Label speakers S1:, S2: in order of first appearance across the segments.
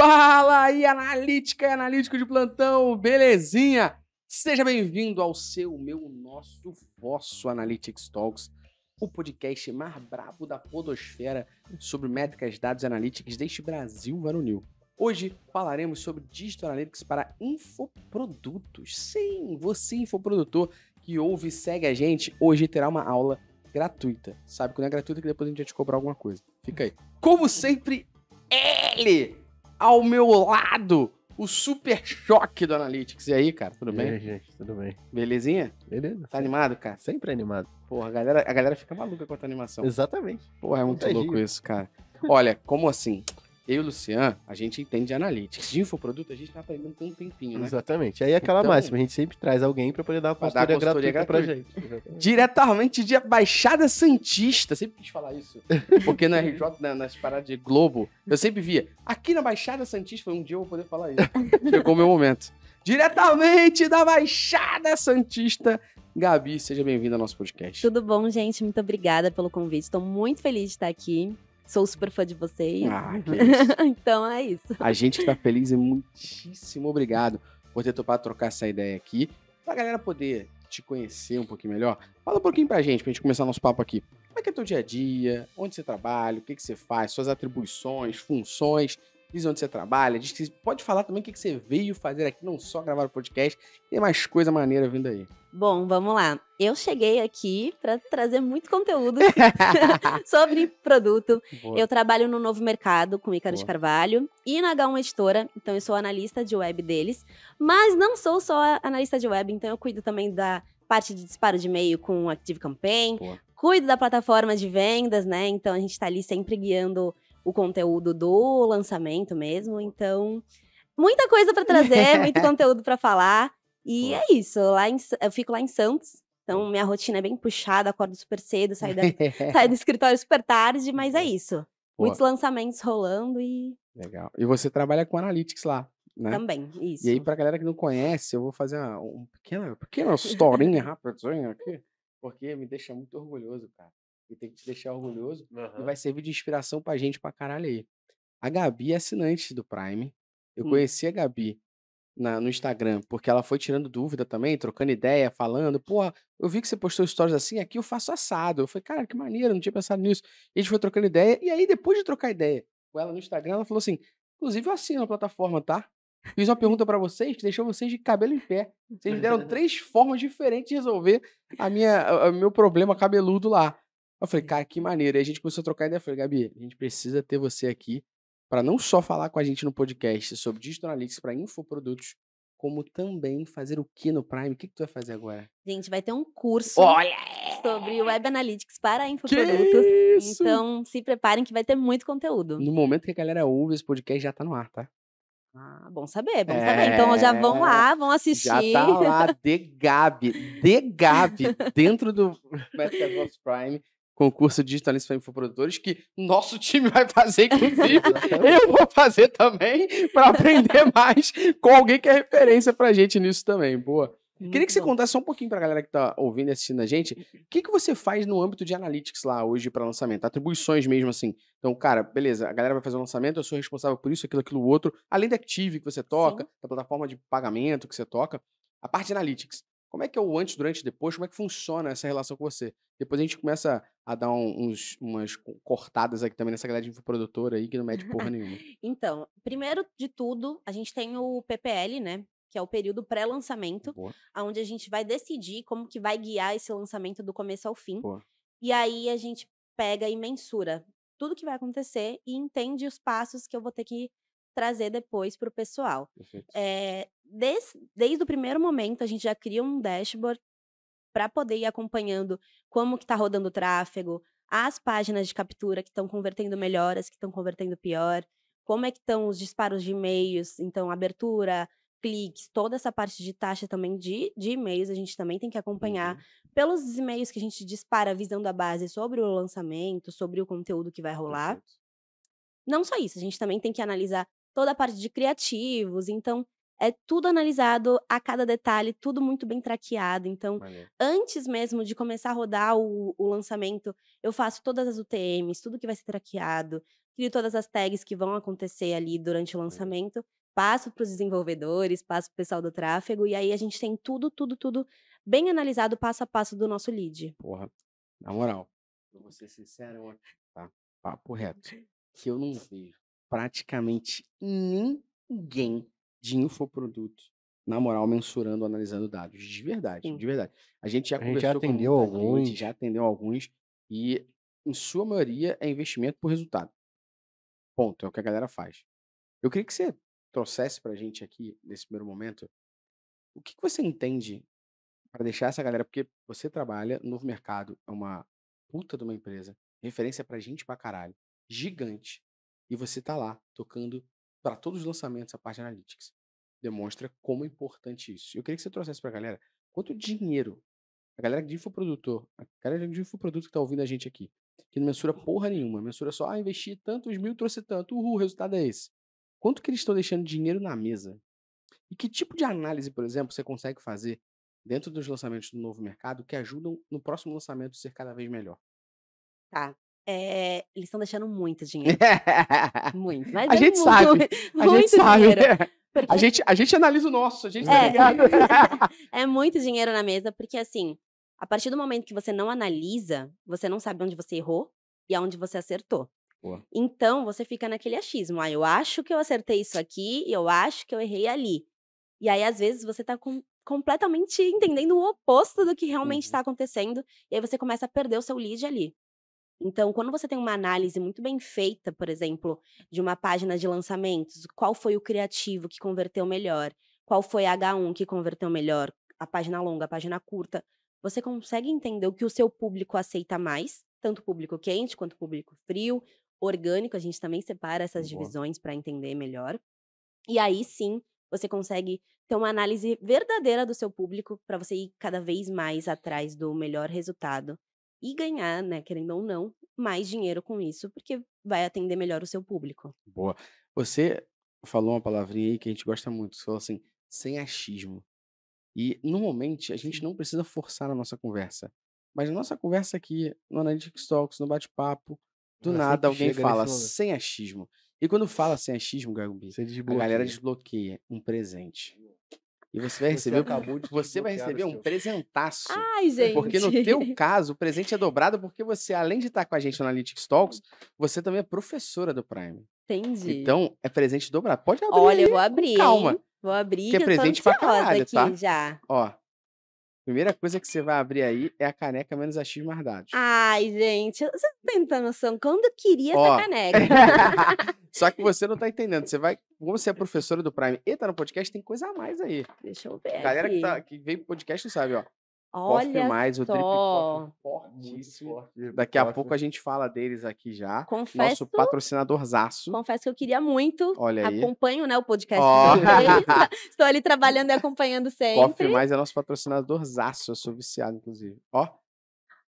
S1: Fala aí, analítica e analítico de plantão, belezinha? Seja bem-vindo ao seu, meu, nosso, vosso Analytics Talks, o podcast mais brabo da podosfera sobre métricas, dados e analytics deste Brasil varonil. Hoje falaremos sobre Digital Analytics para infoprodutos. Sim, você infoprodutor que ouve e segue a gente, hoje terá uma aula gratuita. Sabe quando é gratuita que depois a gente vai te cobrar alguma coisa. Fica aí. Como sempre, ele ao meu lado o super choque do Analytics. E aí, cara, tudo bem? E aí, gente, tudo bem. Belezinha? Beleza. Tá animado, cara? Sempre animado. Porra, a galera, a galera fica maluca com a tua animação. Exatamente. Porra, é muito Imagina. louco isso, cara. Olha, como assim? Eu e o Lucian, a gente entende de analytics. De infoproduto, a gente tá aprendendo com um tempinho, né? Exatamente. Aí é aquela então, máxima,
S2: a gente sempre traz alguém
S1: para poder dar uma consultoria, dar consultoria gratuita, gratuita pra gente. Diretamente de Baixada Santista, sempre quis falar isso, porque na RJ, nas paradas de Globo, eu sempre via, aqui na Baixada Santista, um dia eu vou poder falar isso. Chegou o meu momento. Diretamente da Baixada Santista, Gabi, seja bem-vinda ao nosso podcast.
S3: Tudo bom, gente? Muito obrigada pelo convite. Estou muito feliz de estar aqui. Sou super fã de vocês. Ah, então é isso. A gente
S1: está feliz e muitíssimo obrigado por ter topado trocar essa ideia aqui. Pra galera poder te conhecer um pouquinho melhor, fala um pouquinho pra gente, pra gente começar nosso papo aqui. Como é que é teu dia a dia? Onde você trabalha? O que, que você faz? Suas atribuições, funções? Diz onde você trabalha. Diz que pode falar também o que, que você veio fazer aqui, não só gravar o podcast. Tem mais coisa maneira vindo aí.
S3: Bom, vamos lá. Eu cheguei aqui para trazer muito conteúdo sobre produto. Boa. Eu trabalho no Novo Mercado com Ícaro de Carvalho e na H1 Editora, então eu sou analista de web deles. Mas não sou só analista de web, então eu cuido também da parte de disparo de e-mail com Active Campaign, Boa. cuido da plataforma de vendas, né? Então a gente está ali sempre guiando o conteúdo do lançamento mesmo. Então, muita coisa para trazer, muito conteúdo para falar. E Pô. é isso. Lá em, eu fico lá em Santos. Então, hum. minha rotina é bem puxada, acordo super cedo, saio, da, saio do escritório super tarde, mas é isso. Pô. Muitos lançamentos rolando e.
S1: Legal. E você trabalha com analytics lá. Né? Também, isso. E aí, pra galera que não conhece, eu vou fazer uma, uma pequena, pequena historinha rapidinho aqui, porque me deixa muito orgulhoso, cara. E tem que te deixar orgulhoso. Uhum. E vai servir de inspiração pra gente pra caralho aí. A Gabi é assinante do Prime. Eu hum. conheci a Gabi na, no Instagram, porque ela foi tirando dúvida também, trocando ideia, falando, pô, eu vi que você postou stories assim, aqui eu faço assado. Eu falei, cara, que maneiro, não tinha pensado nisso. E a gente foi trocando ideia, e aí depois de trocar ideia com ela no Instagram, ela falou assim, inclusive eu assino a plataforma, tá? Fiz uma pergunta para vocês que deixou vocês de cabelo em pé. Vocês me deram três formas diferentes de resolver a minha, o meu problema cabeludo lá. Eu falei, cara, que maneiro. E a gente começou a trocar ideia. Eu falei, Gabi, a gente precisa ter você aqui para não só falar com a gente no podcast sobre Digital Analytics para infoprodutos, como também fazer o que no Prime? O que, que tu vai fazer agora?
S3: Gente, vai ter um curso Olha! sobre Web Analytics para infoprodutos. Então, se preparem que vai ter muito conteúdo.
S1: No momento que a galera ouve esse podcast, já está no ar, tá?
S3: Ah, bom saber, bom é... saber. Então já vão lá, vão assistir. Já tá lá,
S1: de Gabi, de Gabi, dentro do Metaverse Prime concurso de talentos para produtores, que nosso time vai fazer, inclusive. eu vou fazer também para aprender mais com alguém que é referência para gente nisso também. Boa. Muito Queria que você contasse só um pouquinho para a galera que está ouvindo e assistindo a gente. O que, que você faz no âmbito de analytics lá hoje para lançamento? Atribuições mesmo assim. Então, cara, beleza, a galera vai fazer o um lançamento, eu sou responsável por isso, aquilo, aquilo, outro. Além da Active que você toca, Sim. da plataforma de pagamento que você toca, a parte de analytics. Como é que é o antes, durante e depois? Como é que funciona essa relação com você? Depois a gente começa a dar um, uns, umas cortadas aqui também nessa galera de infoprodutora aí que não mede porra nenhuma.
S3: então, primeiro de tudo, a gente tem o PPL, né? Que é o período pré-lançamento, onde a gente vai decidir como que vai guiar esse lançamento do começo ao fim. Boa. E aí a gente pega e mensura tudo que vai acontecer e entende os passos que eu vou ter que trazer depois para o pessoal. É, desde, eh, desde o primeiro momento, a gente já cria um dashboard para poder ir acompanhando como que está rodando o tráfego, as páginas de captura que estão convertendo melhor, as que estão convertendo pior, como é que estão os disparos de e-mails, então abertura, cliques, toda essa parte de taxa também de, de e-mails, a gente também tem que acompanhar. Uhum. Pelos e-mails que a gente dispara visando a base sobre o lançamento, sobre o conteúdo que vai rolar. Perfeito. Não só isso, a gente também tem que analisar toda a parte de criativos. Então, é tudo analisado a cada detalhe, tudo muito bem traqueado. Então, antes mesmo de começar a rodar o, o, lançamento, eu faço todas as UTMs, tudo que vai ser traqueado, crio todas as tags que vão acontecer ali durante o lançamento, passo para os desenvolvedores, passo para o pessoal do tráfego, e aí a gente tem tudo, tudo, tudo bem analisado passo a passo do nosso lead.
S1: Porra, na moral, vou ser sincero, é tá? Papo reto. Que eu não vejo praticamente
S2: ninguém
S1: de infoproduto, na moral, mensurando, analisando dados. De verdade, Sim. de verdade. A gente já a gente já atendeu com, alguns. A gente já atendeu alguns e, em sua maioria, é investimento por resultado. Ponto. É o que a galera faz. Eu queria que você trouxesse para a gente aqui, nesse primeiro momento, o que, que você entende para deixar essa galera, porque você trabalha no novo mercado, é uma puta de uma empresa, referência pra gente pra caralho, gigante e você está lá tocando para todos os lançamentos a parte de analytics. Demonstra como é importante isso. Eu queria que você trouxesse para a galera quanto dinheiro a galera de infoprodutor, a galera de infoproduto que está ouvindo a gente aqui, que não mensura porra nenhuma, mensura só, ah, investi tantos mil, trouxe tanto, uhul, o resultado é esse. Quanto que eles estão deixando dinheiro na mesa? E que tipo de análise, por exemplo, você consegue fazer dentro dos lançamentos do novo mercado que ajudam no próximo lançamento ser cada vez melhor? Tá. É,
S3: eles estão deixando muito
S1: dinheiro. muito. Mas a é gente muito, sabe. Muito a
S3: gente dinheiro. sabe.
S1: A, gente, a gente analisa o nosso, a gente é. ligado.
S3: É, é muito dinheiro na mesa, porque assim, a partir do momento que você não analisa, você não sabe onde você errou e aonde você acertou. Boa. Então, você fica naquele achismo. Ah, eu acho que eu acertei isso aqui, e eu acho que eu errei ali. E aí, às vezes, você tá com, completamente entendendo o oposto do que realmente está uhum. Tá acontecendo. E aí, você começa a perder o seu lead ali. Então, quando você tem uma análise muito bem feita, por exemplo, de uma página de lançamentos, qual foi o criativo que converteu melhor? Qual foi a H1 que converteu melhor? A página longa, a página curta. Você consegue entender o que o seu público aceita mais, tanto público quente quanto público frio, orgânico, a gente também separa essas Boa. divisões para entender melhor. E aí sim, você consegue ter uma análise verdadeira do seu público para você ir cada vez mais atrás do melhor resultado e ganhar, né, querendo ou não, mais dinheiro com isso, porque vai atender melhor o seu público.
S1: Boa. Você falou uma palavrinha aí que a gente gosta muito, você falou assim, sem achismo. E normalmente a gente não precisa forçar a nossa conversa. Mas a nossa conversa aqui no Analytics Talks, no bate-papo, do nada alguém fala sem achismo. E quando fala sem achismo, Gagumbi, a galera desbloqueia um presente. E você vai receber, você, você vai receber um presentaço. Ai, gente. Porque no teu caso, o presente é dobrado porque você, além de estar com a gente no Analytics Talks, você também é professora do Prime. Entendi. Então, é presente dobrado. Pode abrir. Olha, eu vou abrir. Calma. Vou abrir. Que é presente pra caralho, aqui tá? já. Ó, Primeira coisa que você vai abrir aí é a caneca menos a X mais dados.
S3: Ai, gente, você não tem muita noção. Quando eu queria Ó. essa caneca?
S1: Só que você não tá entendendo. Você vai. Como você é professora do Prime e tá no podcast, tem coisa a mais aí. Deixa eu ver. Galera tá aqui. que, tá, que veio pro podcast não sabe, ó. Olha mais, só. o Drip Coffee fortíssimo. Daqui a Coffee. pouco a gente fala deles aqui já. Confesso, Nosso patrocinadorzaço. Confesso que eu queria muito. Olha aí.
S3: Acompanho, né, o podcast. Oh. Estou ali trabalhando e acompanhando sempre. Coffee
S1: Mais é nosso patrocinadorzaço. Eu sou viciado, inclusive. Ó,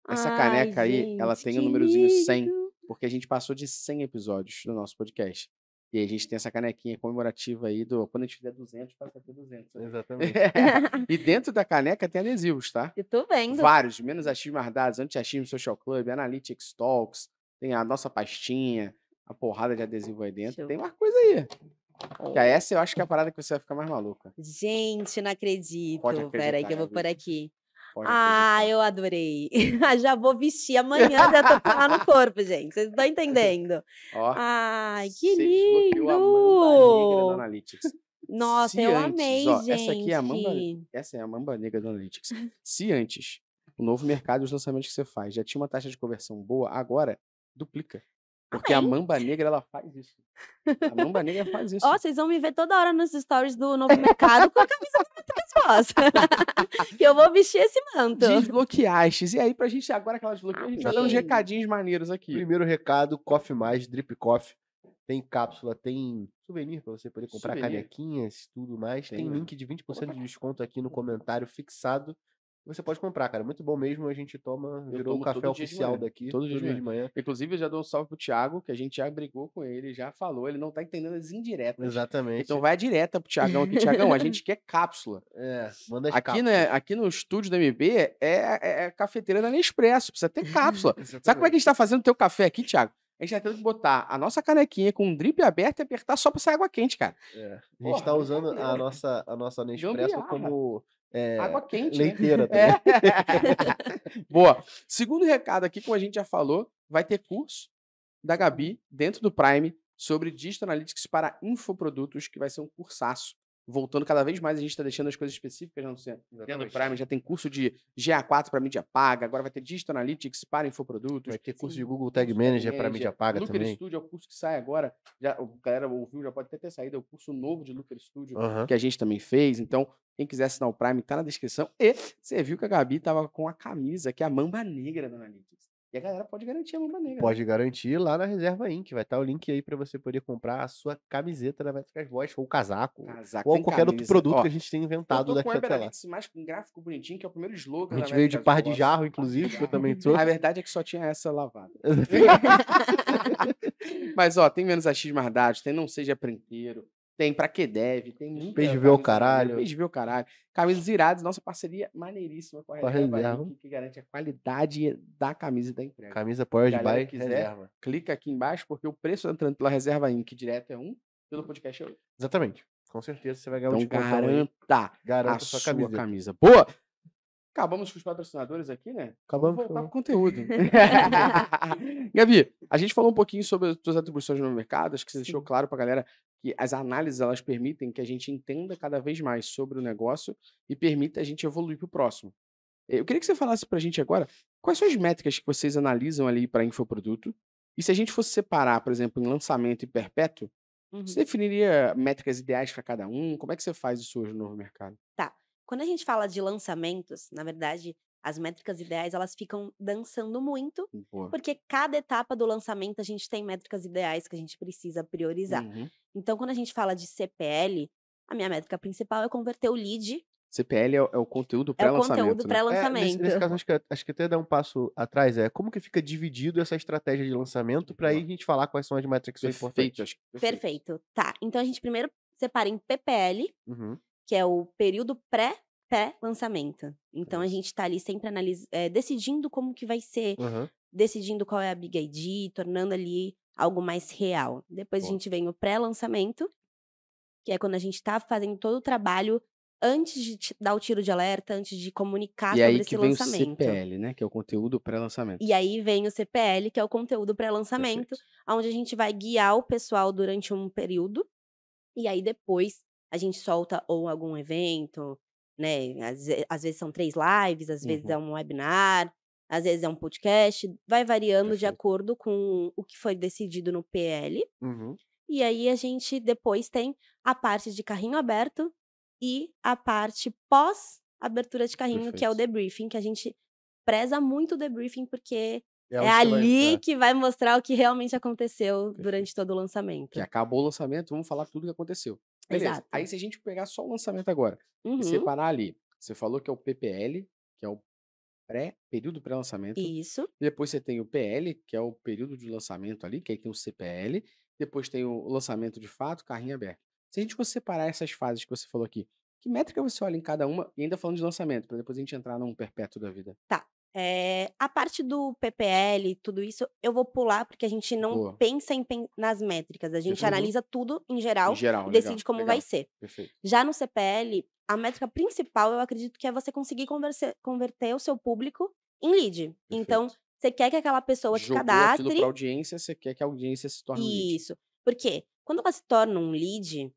S2: essa Ai, caneca aí, ela tem o um númerozinho 100,
S1: porque a gente passou de 100 episódios do nosso podcast. E a gente tem essa canequinha comemorativa aí do. Quando a gente fizer 200, passa a ter 200. Né? Exatamente. e dentro da caneca tem adesivos, tá? Eu
S3: tô vendo. Vários,
S1: menos achismo ardados, anti-achismo social club, analytics talks, tem a nossa pastinha, a porrada de adesivo aí dentro. Show. Tem uma coisa aí. Que a essa eu acho que é a parada que você vai ficar mais maluca.
S3: Gente, não acredito.
S1: Pode aí que eu vou né, por aqui
S3: ah, eu adorei. Já vou vestir amanhã, já tô com lá no corpo, gente. Vocês estão entendendo? Ó, Ai, que lindo!
S1: Nossa, Se eu antes, amei, ó, gente. Essa aqui é a Mamba, essa é a Mamba Negra do Analytics. Se antes, o novo mercado e os lançamentos que você faz já tinha uma taxa de conversão boa, agora duplica. Porque Amém. a Mamba Negra, ela faz isso.
S3: A Mamba Negra faz isso. Ó, oh, vocês vão me ver toda hora nos stories do Novo Mercado com a camisa
S1: do Transvoz. que eu vou vestir esse manto. Desbloqueastes. E aí, pra gente, agora que ela desbloqueou, a gente vai dar uns recadinhos
S2: maneiros aqui. Primeiro recado, Coffee Mais, Drip Coffee. Tem cápsula, tem souvenir para você poder comprar Souvenir. canequinhas, tudo mais. Tem, Tem link de 20% de desconto aqui no comentário fixado você pode comprar, cara. É muito bom mesmo. A gente toma, virou o café oficial daqui. Todo, os dia, de manhã. manhã.
S1: Inclusive, eu já dou um salve pro Thiago, que a gente já brigou com ele, já falou. Ele não tá entendendo as indiretas. Exatamente. Então vai direta pro Thiagão aqui. Thiagão, a gente quer cápsula. É, manda as aqui, né, cápsulas. Né, aqui no estúdio da MB é, é, é, cafeteira da Nespresso. Precisa ter cápsula. Sabe como é que a gente tá fazendo o teu café aqui, Thiago? a gente tá tendo que botar a nossa canequinha com um drip aberto e apertar só pra sair água quente, cara.
S2: É. A gente Porra, tá usando a né? nossa, a nossa Nespresso como é, Água quente. Né? Leiteira né? também.
S1: É. Boa. Segundo recado aqui, como a gente já falou, vai ter curso da Gabi dentro do Prime sobre Digital Analytics para infoprodutos, que vai ser um cursaço. Voltando cada vez mais, a gente está deixando as coisas específicas não né, sei, dentro do Prime. Já tem curso de GA4 para mídia paga, agora vai ter Digital Analytics para infoprodutos. Vai ter curso Sim. de Google Tag Manager para mídia paga Looker também. Looker Studio é o curso que sai agora. Já, a galera ouviu, já pode até ter saído. É o curso novo de Looker Studio uh -huh. que a gente também fez. Então, quem quiser assinar o Prime, tá na descrição. E você
S2: viu que a Gabi tava com a camisa, que é a Mamba Negra, dona Nitis.
S1: E a galera pode garantir a Mamba Negra. Né? Pode
S2: garantir lá na Reserva Inc. Vai estar tá o link aí para você poder comprar a sua camiseta da Métricas Voz, ou casaco, casaco ou qualquer camisa. outro produto Ó, que a gente tem inventado daqui até lá.
S1: mais com um gráfico bonitinho, que é o primeiro slogan A gente veio de par de
S2: jarro, inclusive, que eu também sou. A
S1: verdade é que só tinha essa lavada. Mas, ó, tem menos achismo dados, tem não seja printeiro, tem pra que deve, tem muito. ver o caralho. ver o caralho. Camisas iradas, nossa parceria maneiríssima com a Reserva, reserva. que garante a qualidade da camisa da entrega.
S2: Camisa Powered by quiser, Reserva.
S1: Clica aqui embaixo, porque o preço entrando pela Reserva Inc. direto é um, pelo podcast é outro.
S2: Exatamente. Com certeza você vai ganhar então, um desconto. Garanta, garanta a sua, sua camisa. camisa. Boa!
S1: Acabamos com os patrocinadores aqui, né? Acabamos Vamos voltar conteúdo. Gabi, a gente falou um pouquinho sobre as suas atribuições no mercado. Acho que você Sim. deixou claro a galera que as análises elas permitem que a gente entenda cada vez mais sobre o negócio e permita a gente evoluir para o próximo. Eh, eu queria que você falasse para a gente agora quais são as métricas que vocês analisam ali para infoproduto e se a gente fosse separar, por exemplo, em lançamento e perpétuo, uhum. você definiria métricas ideais para cada um? Como é que você faz isso hoje no novo mercado?
S3: Quando a gente fala de lançamentos, na verdade, as métricas ideais elas ficam dançando muito, Boa. porque cada etapa do lançamento a gente tem métricas ideais que a gente precisa priorizar. Uhum. Então, quando a gente fala de CPL, a minha métrica principal é converter o lead.
S1: CPL é, é o conteúdo
S2: pré-lançamento. É o conteúdo pré-lançamento. Né? É, nesse, nesse, caso, acho que, acho que até dá um passo atrás é como que fica dividido essa estratégia de lançamento para aí a gente falar quais são as métricas perfeito, importantes. Perfeito.
S3: perfeito. Tá. Então a gente primeiro separa em PPL, uhum que é o período pré pré-lançamento. Então a gente está ali sempre analisando, É, eh, decidindo como que vai ser, uhum. decidindo qual é a big ID, tornando ali algo mais real. Depois Bom. a gente vem o pré-lançamento, que é quando a gente está fazendo todo o trabalho antes de dar o tiro de alerta, antes de comunicar e sobre aí esse que vem lançamento. O CPL,
S1: né? Que é o conteúdo pré-lançamento.
S3: E aí vem o CPL, que é o conteúdo pré-lançamento, onde a gente vai guiar o pessoal durante um período. E aí depois a gente solta ou algum evento, né? Às, às vezes são três lives, às uhum. vezes é um webinar, às vezes é um podcast, vai variando Perfeito. de acordo com o que foi decidido no PL. Uhum. E aí a gente depois tem a parte de carrinho aberto e a parte pós abertura de carrinho, Perfeito. que é o debriefing, que a gente preza muito o debriefing porque é, é ali vai é. que vai mostrar o que realmente aconteceu durante todo o lançamento. Que
S1: acabou o lançamento, vamos falar tudo o que aconteceu. Beleza. Exato. Aí se a gente pegar só o lançamento agora uhum. e separar ali, você falou que é o PPL, que é o pré, período pré-lançamento. Isso. Depois você tem o PL, que é o período de lançamento ali, que aí tem o CPL. Depois tem o lançamento de fato, carrinho aberto. Se a gente for separar essas fases que você falou aqui, que métrica você olha em cada uma, e ainda falando de lançamento, para depois a gente entrar num perpétuo da vida? Tá.
S3: É, a parte do PPL, tudo isso, eu vou pular, porque a gente não pensa em, nas métricas. A gente Perfeito. analisa tudo em geral, em geral e decide legal, como legal. vai ser. Perfeito. Já no CPL, a métrica principal, eu acredito que é você conseguir converse, converter o seu público em lead. Então, perfeito. Então, você quer que aquela pessoa Jogou te cadastre. tudo pra
S1: audiência, você quer que a audiência se torne Isso. Um lead. Porque quando ela se torna um lead,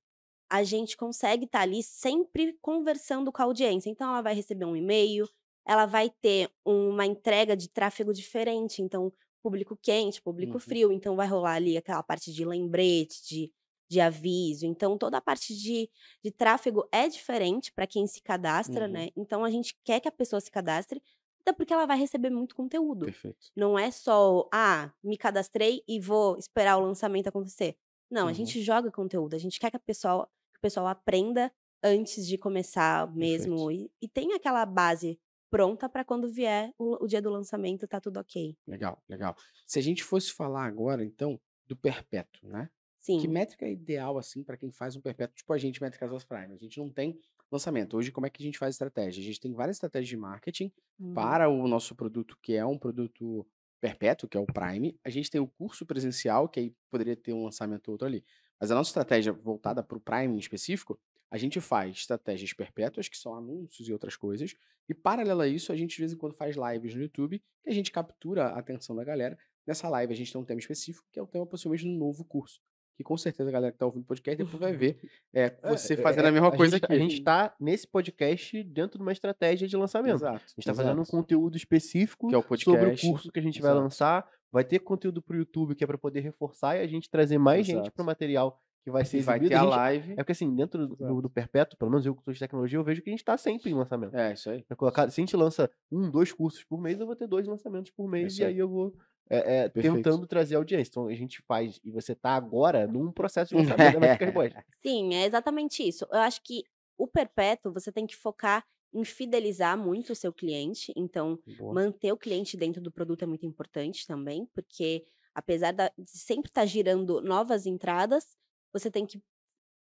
S3: a gente consegue estar tá ali sempre conversando com a audiência. Então, ela vai receber um e-mail, ela vai ter uma entrega de tráfego diferente. Então, público quente, público uhum. frio. Então, vai rolar ali aquela parte de lembrete, de, de aviso. Então, toda a parte de, de tráfego é diferente para quem se cadastra, uhum. né? Então, a gente quer que a pessoa se cadastre, até porque ela vai receber muito conteúdo. Perfeito. Não é só, ah, me cadastrei e vou esperar o lançamento acontecer. Não, uhum. a gente joga conteúdo. A gente quer que a pessoa, que o pessoal aprenda antes de começar mesmo. E, e, tem aquela base pronta para quando vier o, o, dia do lançamento, tá tudo ok.
S1: Legal, legal. Se a gente fosse falar agora, então, do perpétuo, né? Sim. Que métrica é ideal, assim, para quem faz um perpétuo, tipo a gente, métricas das Prime? A gente não tem lançamento. Hoje, como é que a gente faz estratégia? A gente tem várias estratégias de marketing hum. para o nosso produto, que é um produto perpétuo, que é o Prime. A gente tem o curso presencial, que aí poderia ter um lançamento outro ali. Mas a nossa estratégia voltada para o Prime em específico a gente faz estratégias perpétuas, que são anúncios e outras coisas, e paralelo a isso, a gente de vez em quando faz lives no YouTube, que a gente captura a atenção da galera. Nessa live a gente tem um tema específico, que é o tema possivelmente de um novo curso. Que com certeza a galera que tá ouvindo o podcast depois vai ver é, é, você é, fazendo é, a mesma a coisa tá, gente, aqui. A gente
S2: está nesse podcast dentro de uma estratégia de lançamento. Exato, a gente está fazendo um conteúdo específico é o podcast, sobre o curso que a gente exato. vai lançar. Vai ter conteúdo para o YouTube que é para poder reforçar e a gente trazer mais exato. gente para o material que vai ser exibido. Vai ter a, gente... live. É porque assim, dentro do, do Perpétuo, pelo menos eu que estou de tecnologia, eu vejo que a gente está sempre em lançamento. É, isso aí. Colocar, se a gente lança um, dois cursos por mês, eu vou ter dois lançamentos por mês é e aí eu vou é, é, tentando trazer audiência. Então a gente faz, e você está agora num processo de lançamento da
S3: Sim, é exatamente isso. Eu acho que o Perpétuo, você tem que focar em fidelizar muito o seu cliente. Então, Boa. manter o cliente dentro do produto é muito importante também, porque apesar de sempre estar tá girando novas entradas, você tem que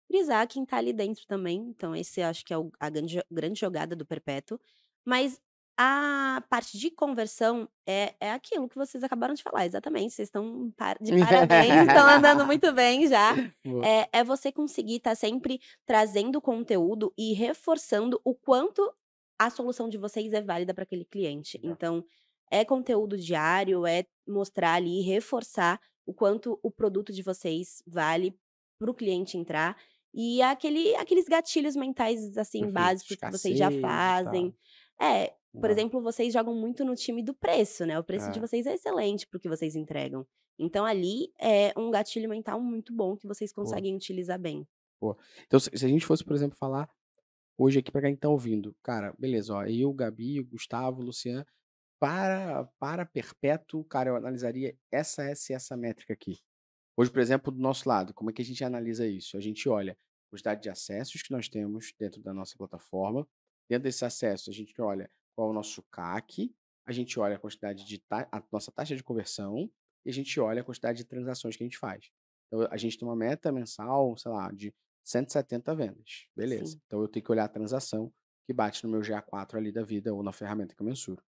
S3: frisar quem está ali dentro também. Então, esse acho que é a grande, grande jogada do Perpétuo. Mas a parte de conversão é, é aquilo que vocês acabaram de falar, exatamente. Vocês estão de parabéns, estão andando muito bem já. É, é, você conseguir estar tá sempre trazendo conteúdo e reforçando o quanto a solução de vocês é válida para aquele cliente. Então, é conteúdo diário, é mostrar ali, reforçar o quanto o produto de vocês vale para o cliente entrar. E é aquele, aqueles gatilhos mentais, assim, Perfeito, básicos que vocês já fazem. É, por Não. Uhum. exemplo, vocês jogam muito no time do preço, né? O preço é. de vocês é excelente para o que vocês entregam. Então, ali é um gatilho mental muito bom que vocês conseguem utilizar bem.
S1: Então, se, se a gente fosse, por exemplo, falar hoje aqui para quem está ouvindo, cara, beleza, ó, eu, Gabi, Gustavo, Luciano, para, para perpétuo, cara, eu analisaria essa, essa e essa métrica aqui. Hoje, por exemplo, do nosso lado, como é que a gente analisa isso? A gente olha a quantidade de acessos que nós temos dentro da nossa plataforma. Dentro desse acesso, a gente olha qual é o nosso CAC, a gente olha a quantidade de ta a nossa taxa de conversão e a gente olha a quantidade de transações que a gente faz. Então, a gente tem uma meta mensal, sei lá, de 170 vendas. Beleza. Sim. Então, eu tenho que olhar a transação que bate no meu GA4 ali da vida ou na ferramenta que eu mensuro.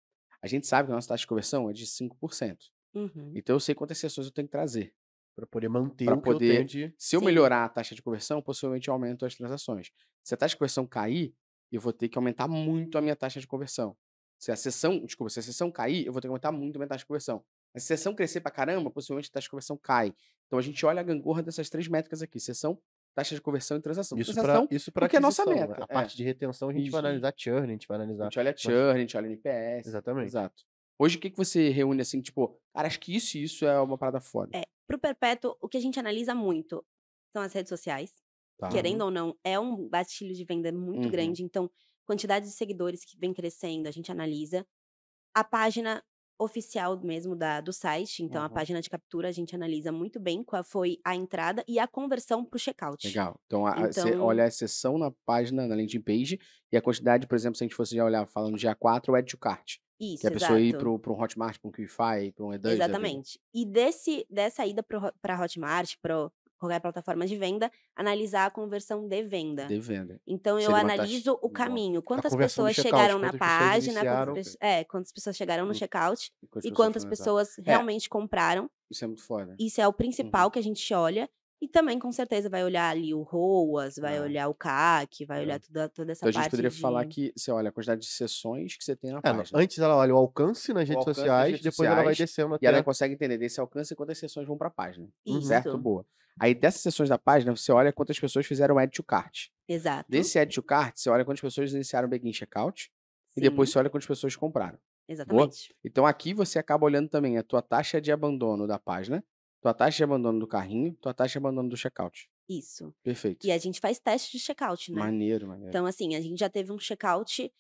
S1: A gente sabe que a nossa taxa de conversão é de 5%. Uhum. Então, eu sei quantas sessões eu tenho que trazer para poder manter pra o poder, que eu de... Se eu Sim. melhorar a taxa de conversão, possivelmente eu aumento as transações. Se a taxa de conversão cair, eu vou ter que aumentar muito a minha taxa de conversão. Se a sessão, desculpa, se a sessão cair, eu vou ter que aumentar muito a minha taxa de conversão. Se a sessão crescer para caramba, possivelmente a taxa de conversão cai. Então a gente olha a gangorra dessas três métricas aqui: sessão, taxa de conversão e transação. Isso para pra, isso para que é a nossa né? meta. A é. parte de retenção a gente isso. vai analisar churn, a gente vai analisar. A gente olha churn, a gente olha NPS. Exatamente. Exato. Hoje, o que, que você reúne assim, tipo, cara, acho que isso e isso é uma parada foda? É,
S3: para o perpétuo, o que a gente analisa muito são as redes sociais. Tá. Querendo ou não, é um gatilho de venda muito uhum. grande. Então, quantidade de seguidores que vem crescendo, a gente analisa. A página oficial mesmo da, do site, então uhum. a página de captura, a gente analisa muito bem qual foi a entrada e a conversão para o checkout. Legal.
S1: Então, a, então, você olha a sessão na página, na landing page, e a quantidade, por exemplo, se a gente fosse já olhar falando dia 4 o Add to Cart. Isso, que a pessoa exato. ir para um Hotmart, pro QFI, um Edunge. Exatamente.
S3: E desse, dessa ida para Hotmart, para qualquer plataforma de venda, analisar a conversão de venda. De venda. Então eu analiso o caminho. Quantas pessoas chegaram na página, quantas, é. é, quantas pessoas chegaram no checkout e quantas, e quantas pessoas, pessoas é. realmente é. compraram.
S1: Isso é muito foda. Isso é
S3: o principal uhum. que a gente olha. E também, com certeza, vai olhar ali o ROAS, vai é. olhar o CAC, vai é. olhar toda, toda essa então, parte. A gente poderia de... falar
S2: que você olha a
S1: quantidade de sessões que você tem na é,
S2: página. Antes ela olha o alcance nas o redes alcance sociais, redes depois sociais, ela vai descendo até. E ela
S1: consegue entender desse alcance quantas sessões vão para a página. Isso. Certo? Boa. Aí dessas sessões da página, você olha quantas pessoas fizeram add to cart.
S3: Exato. Desse
S1: add to cart, você olha quantas pessoas iniciaram o begin checkout Sim. e depois você olha quantas pessoas compraram.
S3: Exatamente.
S1: Boa? Então aqui você acaba olhando também a tua taxa de abandono da página tua taxa de abandono do carrinho, tua taxa de abandono do checkout. Isso. Perfeito.
S3: E a gente faz teste de checkout, né? Maneiro, maneiro. Então, assim, a gente já teve um checkout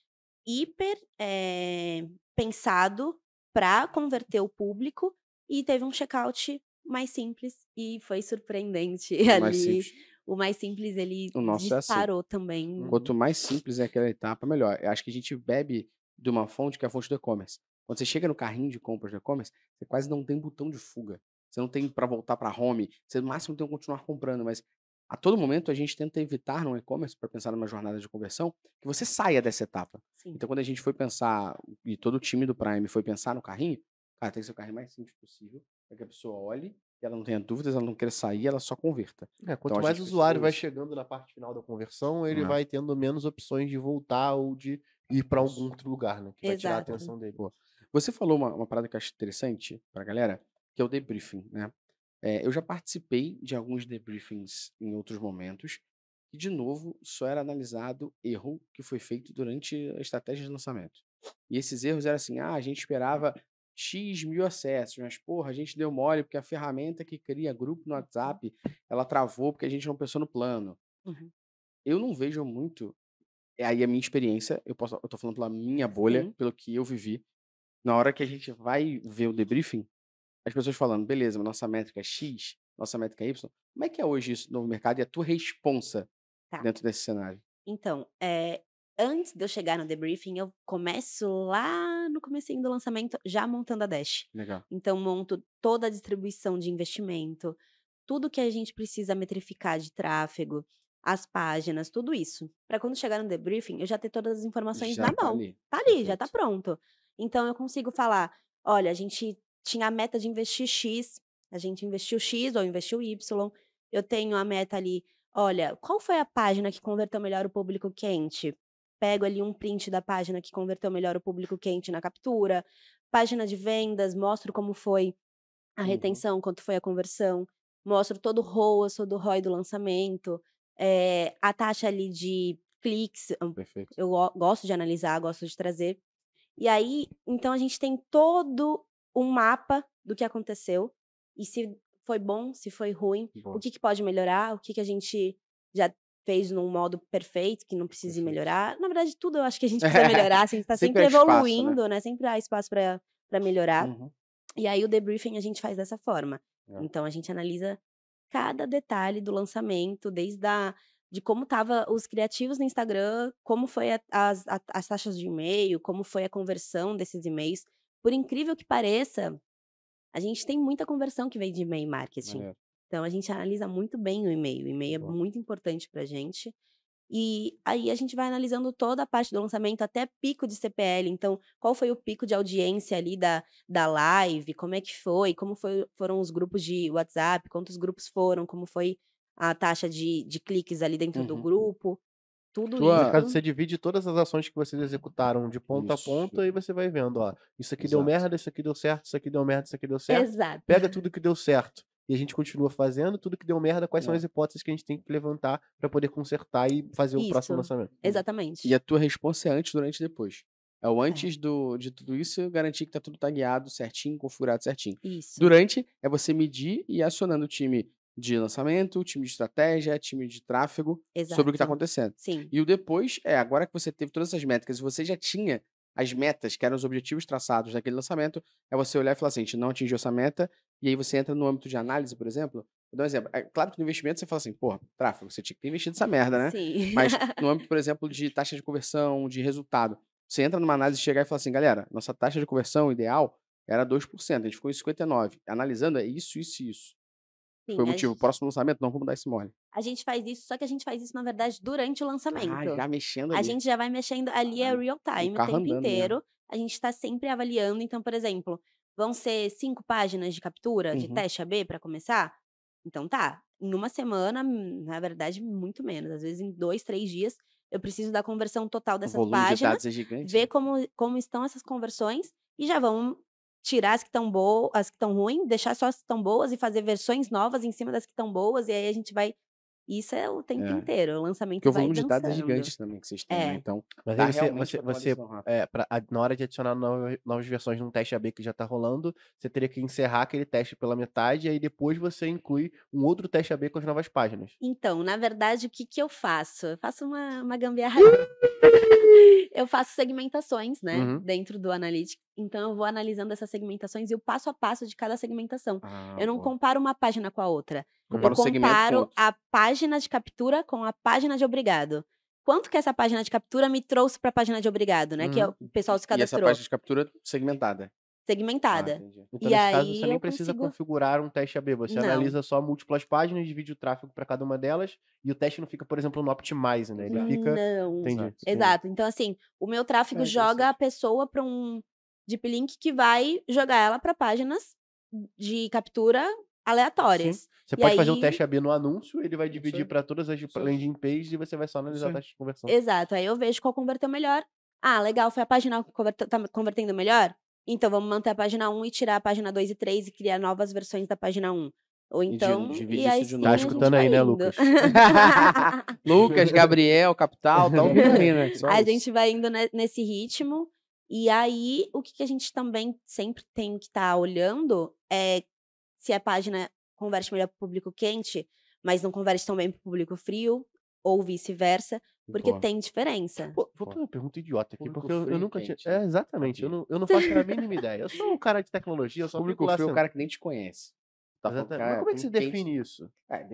S3: hiper é, pensado para converter o público e teve um checkout mais simples e foi surpreendente o ali. Mais simples. O mais simples ele o nosso disparou é assim. também. Quanto
S1: mais simples é aquela etapa, melhor. Eu acho que a gente bebe de uma fonte que é a fonte do e-commerce. Quando você chega no carrinho de compras do e-commerce, você quase não tem botão de fuga você não tem para voltar para home, você no máximo tem que continuar comprando, mas a todo momento a gente tenta evitar no e-commerce, para pensar numa jornada de conversão, que você saia dessa etapa. Sim. Então, quando a gente foi pensar, e todo o time do Prime foi pensar no carrinho, cara, tem que ser o carrinho mais simples possível, para que a pessoa olhe
S2: e ela não tenha dúvidas, ela não queira sair, ela só converta. É, então, quanto então, mais o usuário vai chegando na parte final da conversão, ele não. vai tendo menos opções de voltar ou de ir para algum outro lugar, né? Que Exato. vai tirar a atenção dele. Pô. Você falou uma, uma parada que eu acho interessante para a galera, que é o debriefing.
S1: Né? É, eu já participei de alguns debriefings em outros momentos, e de novo só era analisado erro que foi feito durante a estratégia de lançamento. E esses erros eram assim: ah, a gente esperava X mil acessos, mas porra, a gente deu mole porque a ferramenta que cria grupo no uhum. WhatsApp ela travou porque a gente não pensou no plano. Uhum. Eu não vejo muito. É aí a minha experiência, eu posso, eu tô falando pela minha bolha, pelo que eu vivi. Na hora que a gente vai ver o debriefing, as pessoas falando, beleza, nossa métrica é X, nossa métrica é Y. Como é que é hoje isso no mercado e a tua responsa tá. dentro desse cenário?
S3: Então, é, antes de eu chegar no debriefing, eu começo lá no comecinho do lançamento, já montando a Dash. Legal. Então, monto toda a distribuição de investimento, tudo que a gente precisa metrificar de tráfego, as páginas, tudo isso. Para quando chegar no debriefing, eu já ter todas as informações já na tá mão. Ali. Tá ali, Perfeito. já tá pronto. Então, eu consigo falar, olha, a gente tinha a meta de investir X, a gente investiu X ou investiu Y. Eu tenho a meta ali, olha, qual foi a página que converteu melhor o público quente? Pego ali um print da página que converteu melhor o público quente na captura, página de vendas, mostro como foi a uhum. retenção, uhum. quanto foi a conversão, mostro todo o ROA, todo o ROI do lançamento, é, a taxa ali de cliques. Hum, Perfeito. Eu gosto de analisar, gosto de trazer. E aí, então a gente tem todo um mapa do que aconteceu e se foi bom, se foi ruim, bom. o que, que pode melhorar, o que, que a gente já fez num modo perfeito, que não precise melhorar. Na verdade, tudo eu acho que
S2: a gente precisa melhorar, a assim, gente está sempre, sempre evoluindo,
S3: espaço, né? né? Sempre há espaço para melhorar. Uhum. E aí o debriefing a gente faz dessa forma. É. Então a gente analisa cada detalhe do lançamento, desde a de como tava os criativos no Instagram, como foi a, as, a, as taxas de e-mail, como foi a conversão desses e-mails, por incrível que pareça, a gente tem muita conversão que vem de e-mail marketing. Maneiro. Então a gente analisa muito bem o e-mail. O e-mail é muito importante para a gente. E aí a gente vai analisando toda a parte do lançamento, até pico de CPL. Então, qual foi o pico de audiência ali da, da live? Como é que foi? Como foi, foram os grupos de WhatsApp? Quantos grupos foram? Como foi a taxa de, de cliques ali dentro uhum. do grupo? Tudo Tua... isso. Você
S2: divide todas as ações que vocês executaram de ponta isso. a ponta e você vai vendo, ó. Isso aqui Exato. deu merda, isso aqui deu certo, isso aqui deu merda, isso aqui deu certo. Exato. Pega tudo que deu certo e a gente continua fazendo tudo que deu merda, quais é. são as hipóteses que a gente tem que levantar para poder consertar e fazer isso. o próximo lançamento. Hum. Exatamente. E a
S1: tua resposta é antes, durante e depois. É o é. antes é. Do, de tudo isso, garantir que tá tudo tagueado certinho, configurado certinho. Isso. Durante é você medir e acionando o time de lançamento, time de estratégia, time de tráfego, Exato. sobre o que está acontecendo. Sim. E o depois é, agora que você teve todas essas métricas e você já tinha as metas, que eram os objetivos traçados daquele lançamento, é você olhar e falar assim, a gente não atingiu essa meta, e aí você entra no âmbito de análise, por exemplo, vou dar um exemplo. É claro que no investimento você fala assim, porra, tráfego, você tinha que ter investido essa merda, né? Sim. Mas no âmbito, por exemplo, de taxa de conversão, de resultado, você entra numa análise e chega e fala assim, galera, nossa taxa de conversão ideal era 2%, a gente ficou em 59%. Analisando é isso, isso e isso. Sim, Foi o motivo. Gente... Próximo lançamento, não vamos dar esse mole.
S3: A gente faz isso, só que a gente faz isso, na verdade, durante o ah, lançamento. Ah, já mexendo ali. A gente já vai mexendo ali, é real time, o, tempo né? inteiro. Mesmo. A gente está sempre avaliando. Então, por exemplo, vão ser cinco páginas de captura, uhum. de teste AB para começar? Então tá, em uma semana, hum, na verdade, muito menos. Às vezes em dois, três dias, eu preciso da conversão total dessas páginas. De dados é gigante. Ver né? como, como estão essas conversões e já vamos tirar as que estão boas, as que estão ruins, deixar só as que estão boas e fazer versões novas em cima das que estão boas, e aí a gente vai isso é o tempo é. inteiro, é o lançamento
S2: Porque o volume de dados é gigantes também que vocês têm, né, é. né? Então, Mas tá você, você, você é, pra, na hora de adicionar novas, novas versões num teste AB que já está rolando, você teria que encerrar aquele teste pela metade e aí depois você inclui um outro teste AB com as novas páginas.
S3: Então, na verdade, o que, que eu faço? Eu faço uma, uma gambiarra. eu faço segmentações, né? Uhum. Dentro do Analytics. Então, eu vou analisando essas segmentações e o passo a passo de cada segmentação. Ah, eu não boa. comparo uma página com a outra eu comparo a página de captura com a página de obrigado. Quanto que essa página de captura me trouxe para a página de obrigado, né? Que é uhum. o pessoal se cadastrou. E essa página
S2: de captura segmentada ah, segmentada. Ah, então, e aí, caso, você nem precisa consigo... configurar um teste AB, você não. analisa só múltiplas páginas, divide o tráfego para cada uma delas, e o teste não fica, por exemplo, no Optimize, né? Ele não. fica. Não. Entendi. Exato.
S3: Então, assim, o meu tráfego é, joga a pessoa para um deep link que vai jogar ela para páginas de captura aleatórias. Sim. Você e pode aí... fazer um teste
S2: AB no anúncio, ele vai dividir para todas as landing pages e você vai só analisar Sim. a taxa de conversão.
S3: Exato. Aí eu vejo qual converteu melhor. Ah, legal, foi a página que está tá convertendo melhor? Então vamos manter a página 1 e tirar a página 2 e 3 e criar novas versões da página 1.
S1: Ou então. E, e aí, Tá escutando aí, né, Lucas? Lucas, Gabriel, Capital, tá um aí, né? A
S3: gente vai indo nesse ritmo. E aí, o que, que a gente também sempre tem que estar tá olhando é se a página converte melhor para o público quente, mas não converte tão bem para o público frio, ou vice-versa, porque Boa. tem diferença. vou fazer uma
S2: pergunta idiota aqui, público porque eu, eu nunca tinha. É, exatamente, eu não, eu não faço a mínima ideia. Eu sou um cara de tecnologia, eu sou público frio, é um cara que nem te conhece. Tá falando, mas ah, como é que você define isso? É,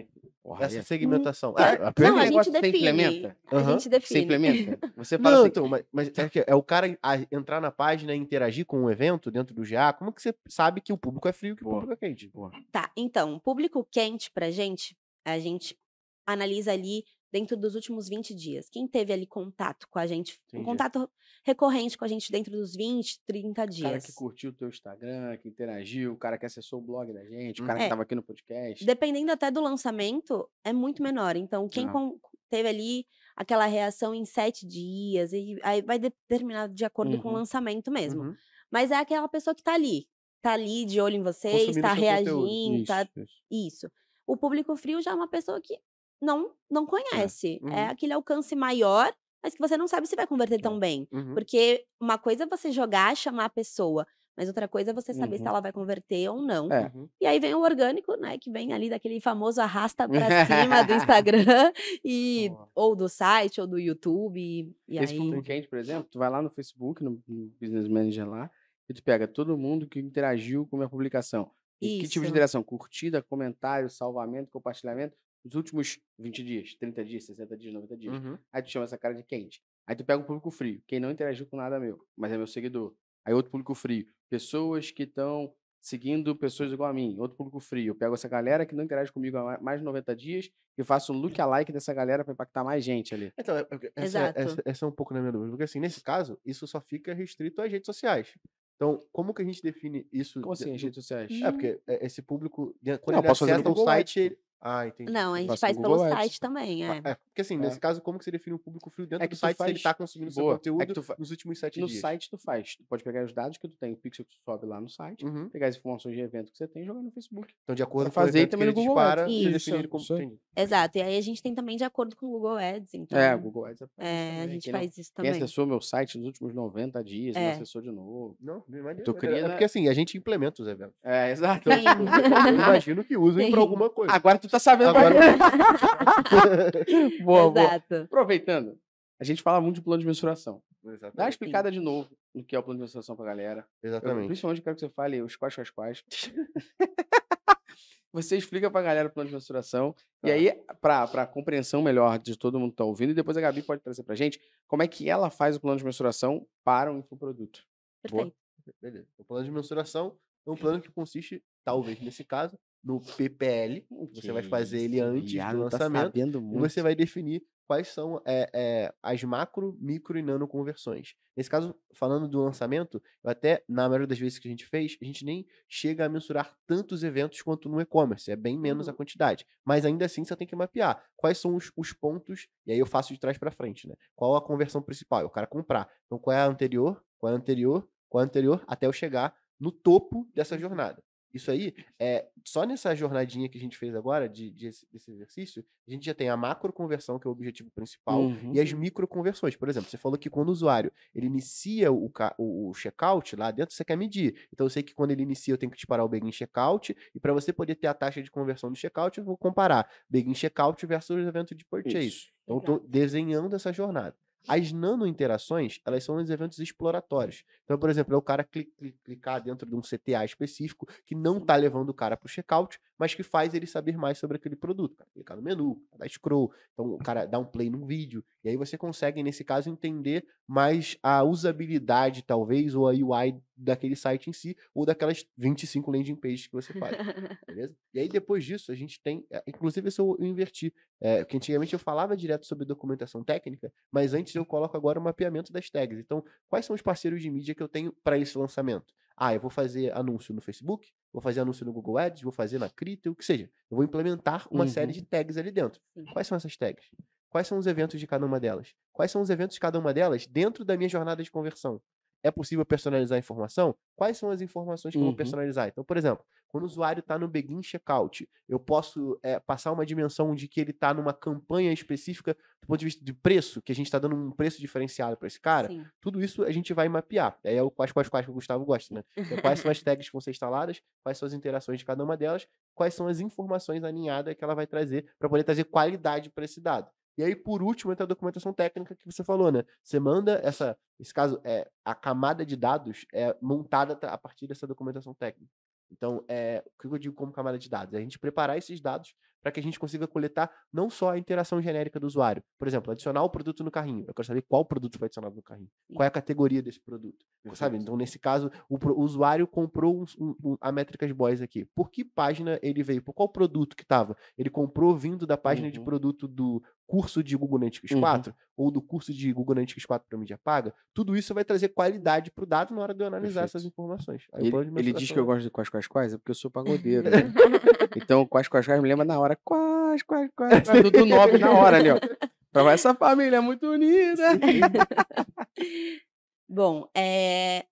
S2: Essa é segmentação. Ah, a é, não, a gente é define. Você implementa? Uhum. A gente define. Você implementa? Você fala não, assim, então, mas, mas é, que é o cara entrar na página e interagir com um evento dentro do GA? Como é que você sabe que o público é frio e que Boa. o público é quente? Boa.
S3: Tá, então, público quente pra gente, a gente analisa ali dentro dos últimos 20 dias? Quem teve ali contato com a gente? Entendi. Um contato recorrente com a gente dentro dos 20, 30 dias. O cara que
S1: curtiu o teu Instagram, que interagiu, o cara que acessou o blog da gente, o hum, cara é. que estava aqui no podcast.
S3: Dependendo até do lançamento, é muito menor. Então, quem teve ali aquela reação em sete dias, e aí vai determinar de acordo uhum. com o uhum. lançamento mesmo. Uhum. Mas é aquela pessoa que está ali, está ali de olho em vocês, está reagindo, tá isso, tá... isso. isso. O público frio já é uma pessoa que não, não é, conhece. É, uhum. é aquele alcance maior, mas que você não sabe se vai converter tão bem. Uhum. Porque uma coisa é você jogar, chamar a pessoa, mas outra coisa é você saber uhum. se ela vai converter ou não. É. Uhum. E aí vem o orgânico, né? Que vem ali daquele famoso arrasta pra cima do Instagram e ou do site ou do YouTube. E, e tipo aí... quente, por exemplo,
S1: tu vai lá no Facebook, no, Business Manager lá, e tu pega todo mundo que interagiu com a minha publicação. E que tipo de interação? Curtida, comentário, salvamento, compartilhamento, nos últimos 20 dias, 30 dias, 60 dias, 90 dias. Uhum. Aí tu chama essa cara de quente. Aí tu pega um público frio, quem não interagiu com nada é meu, mas é meu seguidor. Aí outro público frio, pessoas que estão seguindo pessoas igual a mim, outro público frio. Eu pego essa galera que não interage comigo há mais de 90 dias e faço um look-alike uhum. dessa galera para impactar mais gente
S2: ali. Então, é, essa, é, essa, essa, é um pouco na né, minha dúvida, porque assim, nesse caso, isso só fica restrito às redes sociais. Então, como que a gente define isso? Como assim, as redes sociais? É, porque esse público, quando não, ele acessa um site, ah, entendi. Não, a gente faz pelo site também, é. é. Porque assim, é. nesse caso, como que você define o público frio dentro é do site faz... se ele tá consumindo Boa. seu é conteúdo é fa... nos últimos sete no dias? No site
S1: tu faz. Tu pode pegar os dados que tu tem, o pixel que tu sobe lá no site, uhum. pegar as informações de evento que você tem e jogar no Facebook. Então, de acordo pra com o também que no Google dispara, Ads. definir como... Isso.
S3: Exato. E aí a gente tem também de acordo com o Google Ads, então... É, o né? Google Ads é... é a gente faz não... isso também. Quem
S1: acessou meu site nos últimos 90 dias, não é. acessou de novo. Não, imagina. Então, tu né? É porque assim,
S2: a gente implementa os eventos. É, exato. Eu imagino que usem pra alguma coisa. Agora tu tu tá sabendo agora. boa, boa.
S1: Aproveitando, a gente fala muito de plano de mensuração. Exatamente. Dá uma explicada de novo no que é o plano de mensuração pra galera. Exatamente. Eu, principalmente quero que você fale os quais, quais, quais. você explica pra galera o plano de mensuração. Tá. E aí, pra, pra compreensão melhor de todo mundo que tá ouvindo, e depois a Gabi pode trazer pra gente como é que ela faz o plano de mensuração para um infoproduto. Perfeito. Boa.
S2: Beleza. O plano de mensuração é um plano que consiste, talvez nesse caso, no PPL, você vai fazer ele antes do tá lançamento, e você vai definir quais são é, é, as macro, micro e nano conversões. Nesse caso, falando do lançamento, eu até, na maioria das vezes que a gente fez, a gente nem chega a mensurar tantos eventos quanto no e-commerce, é bem menos uhum. a quantidade. Mas ainda assim, você tem que mapear quais são os, os pontos, e aí eu faço de trás para frente, né? Qual a conversão principal? É o cara comprar. Então, qual é a anterior, qual é a anterior, qual é a anterior, até eu chegar no topo dessa uhum. jornada. Isso aí, é, só nessa jornadinha que a gente fez agora, de, de esse, desse exercício, a gente já tem a macro conversão, que é o objetivo principal, uhum. e as micro conversões. Por exemplo, você falou que quando o usuário ele inicia o, o, o checkout lá dentro, você quer medir. Então eu sei que quando ele inicia, eu tenho que disparar o begin checkout, e para você poder ter a taxa de conversão do checkout, eu vou comparar begin checkout versus evento de purchase. Isso. Então, estou desenhando essa jornada. As nano interações elas são os eventos exploratórios. Então, por exemplo, é o cara clicar dentro de um CTA específico que não está levando o cara para o checkout, mas que faz ele saber mais sobre aquele produto. clicar no menu, dar scroll, então o cara dá um play num vídeo. E aí você consegue, nesse caso, entender mais a usabilidade, talvez, ou a UI daquele site em si ou daquelas 25 landing pages que você faz, beleza? E aí depois disso a gente tem, eh, inclusive se é eu, inverti, é, que antigamente eu falava direto sobre documentação técnica, mas antes eu coloco agora o mapeamento das tags. Então, quais são os parceiros de mídia que eu tenho para esse lançamento? Ah, eu vou fazer anúncio no Facebook, vou fazer anúncio no Google Ads, vou fazer na Krita, o que seja. Eu vou implementar uma uhum. série de uhum. tags ali dentro. Quais são essas tags? Quais são os eventos de cada uma delas? Quais são os eventos de cada uma delas dentro da minha jornada de conversão? É possível personalizar a informação? Quais são as informações que uhum. eu vou uhum. personalizar? Então, por exemplo, quando o usuário está no begin checkout, eu posso é, passar uma dimensão de que ele está numa campanha específica do ponto de vista de preço, que a gente está dando um preço diferenciado para esse cara. Sim. Tudo isso a gente vai mapear. é o quais, quais, quais que o Gustavo gosta, né? Então, quais são as tags que vão ser instaladas, quais são as interações de cada uma delas, quais são as informações alinhadas que ela vai trazer para poder trazer qualidade para esse dado. E aí, por último, entra a documentação técnica que você falou, né? Você manda essa. Esse caso, é, a camada de dados é montada a partir dessa documentação técnica. Então, é, o que eu digo como camada de dados? É a gente preparar esses dados para que a gente consiga coletar não só a interação genérica do usuário. Por exemplo, adicionar o produto no carrinho. Eu quero saber qual produto foi adicionado no carrinho. Qual é a categoria desse produto. Exato. Sabe? Então, nesse caso, o, o usuário comprou um, um, um, a Métricas Boys aqui. Por que página ele veio? Por qual produto que estava? Ele comprou vindo da página uhum. de produto do curso de Google Analytics uhum. 4 ou do curso de Google Analytics 4 para mídia paga, tudo isso vai trazer qualidade para o dado na hora de eu analisar Perfeito. essas informações. Aí ele, é ele diz que eu né? gosto de quais, quais, quais, é porque eu sou pagodeiro. Né?
S1: então, quais, quais, quais me lembra na hora hora,
S2: quase, quase, quase, é, quase Dudu Nobre na hora ali, ó.
S1: Então, essa família é muito unida.
S3: Bom, é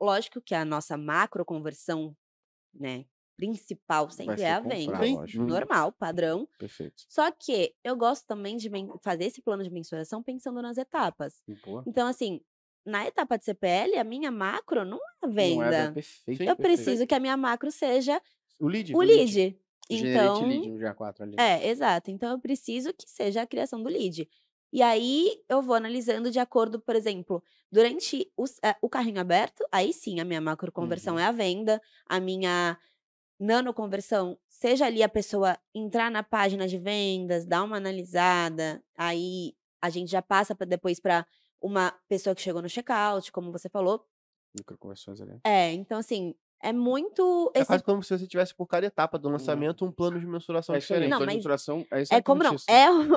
S3: lógico que a nossa macro conversão, né, principal sempre é a venda. Normal, padrão. Perfeito. Só que eu gosto também de fazer esse plano de mensuração pensando nas etapas. Boa. Então, assim, na etapa de CPL, a minha macro não é a venda. Não é, é
S1: perfeito, eu preciso que
S3: a minha macro seja
S1: o lead. O lead. lead. Então, lead 4 ali. É,
S3: exato. Então eu preciso que seja a criação do lead. E aí eu vou analisando de acordo, por exemplo, durante o, eh, o carrinho aberto, aí sim a minha macro conversão uhum. é a venda, a minha nano conversão, seja ali a pessoa entrar na página de vendas, dar uma analisada, aí a gente já passa pra, depois para uma pessoa que chegou no checkout, como você falou.
S2: Microconversões ali.
S3: É, então assim, é muito. É esse... quase
S2: como se você tivesse por cada etapa do lançamento um plano de mensuração é diferente. Não, mas... mensuração é, é como não. É, é um...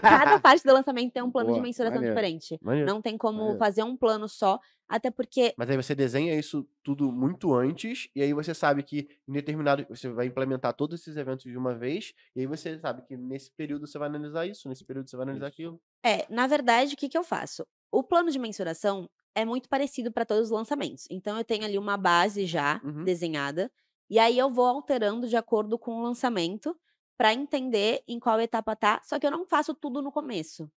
S3: cada parte do lançamento tem um plano Boa, de mensuração maneiro, diferente. Maneiro, não tem como maneiro. fazer um plano só, até porque.
S2: Mas aí você desenha isso tudo muito antes, e aí você sabe que em determinado. Você vai implementar todos esses eventos de uma vez, e aí você sabe que nesse período você vai analisar isso, nesse período você vai analisar isso. aquilo. É,
S3: na verdade, o que, que eu faço? O plano de mensuração é muito parecido para todos os lançamentos. Então eu tenho ali uma base já uhum. desenhada e aí eu vou alterando de acordo com o lançamento para entender em qual etapa tá, só que eu não faço tudo no começo.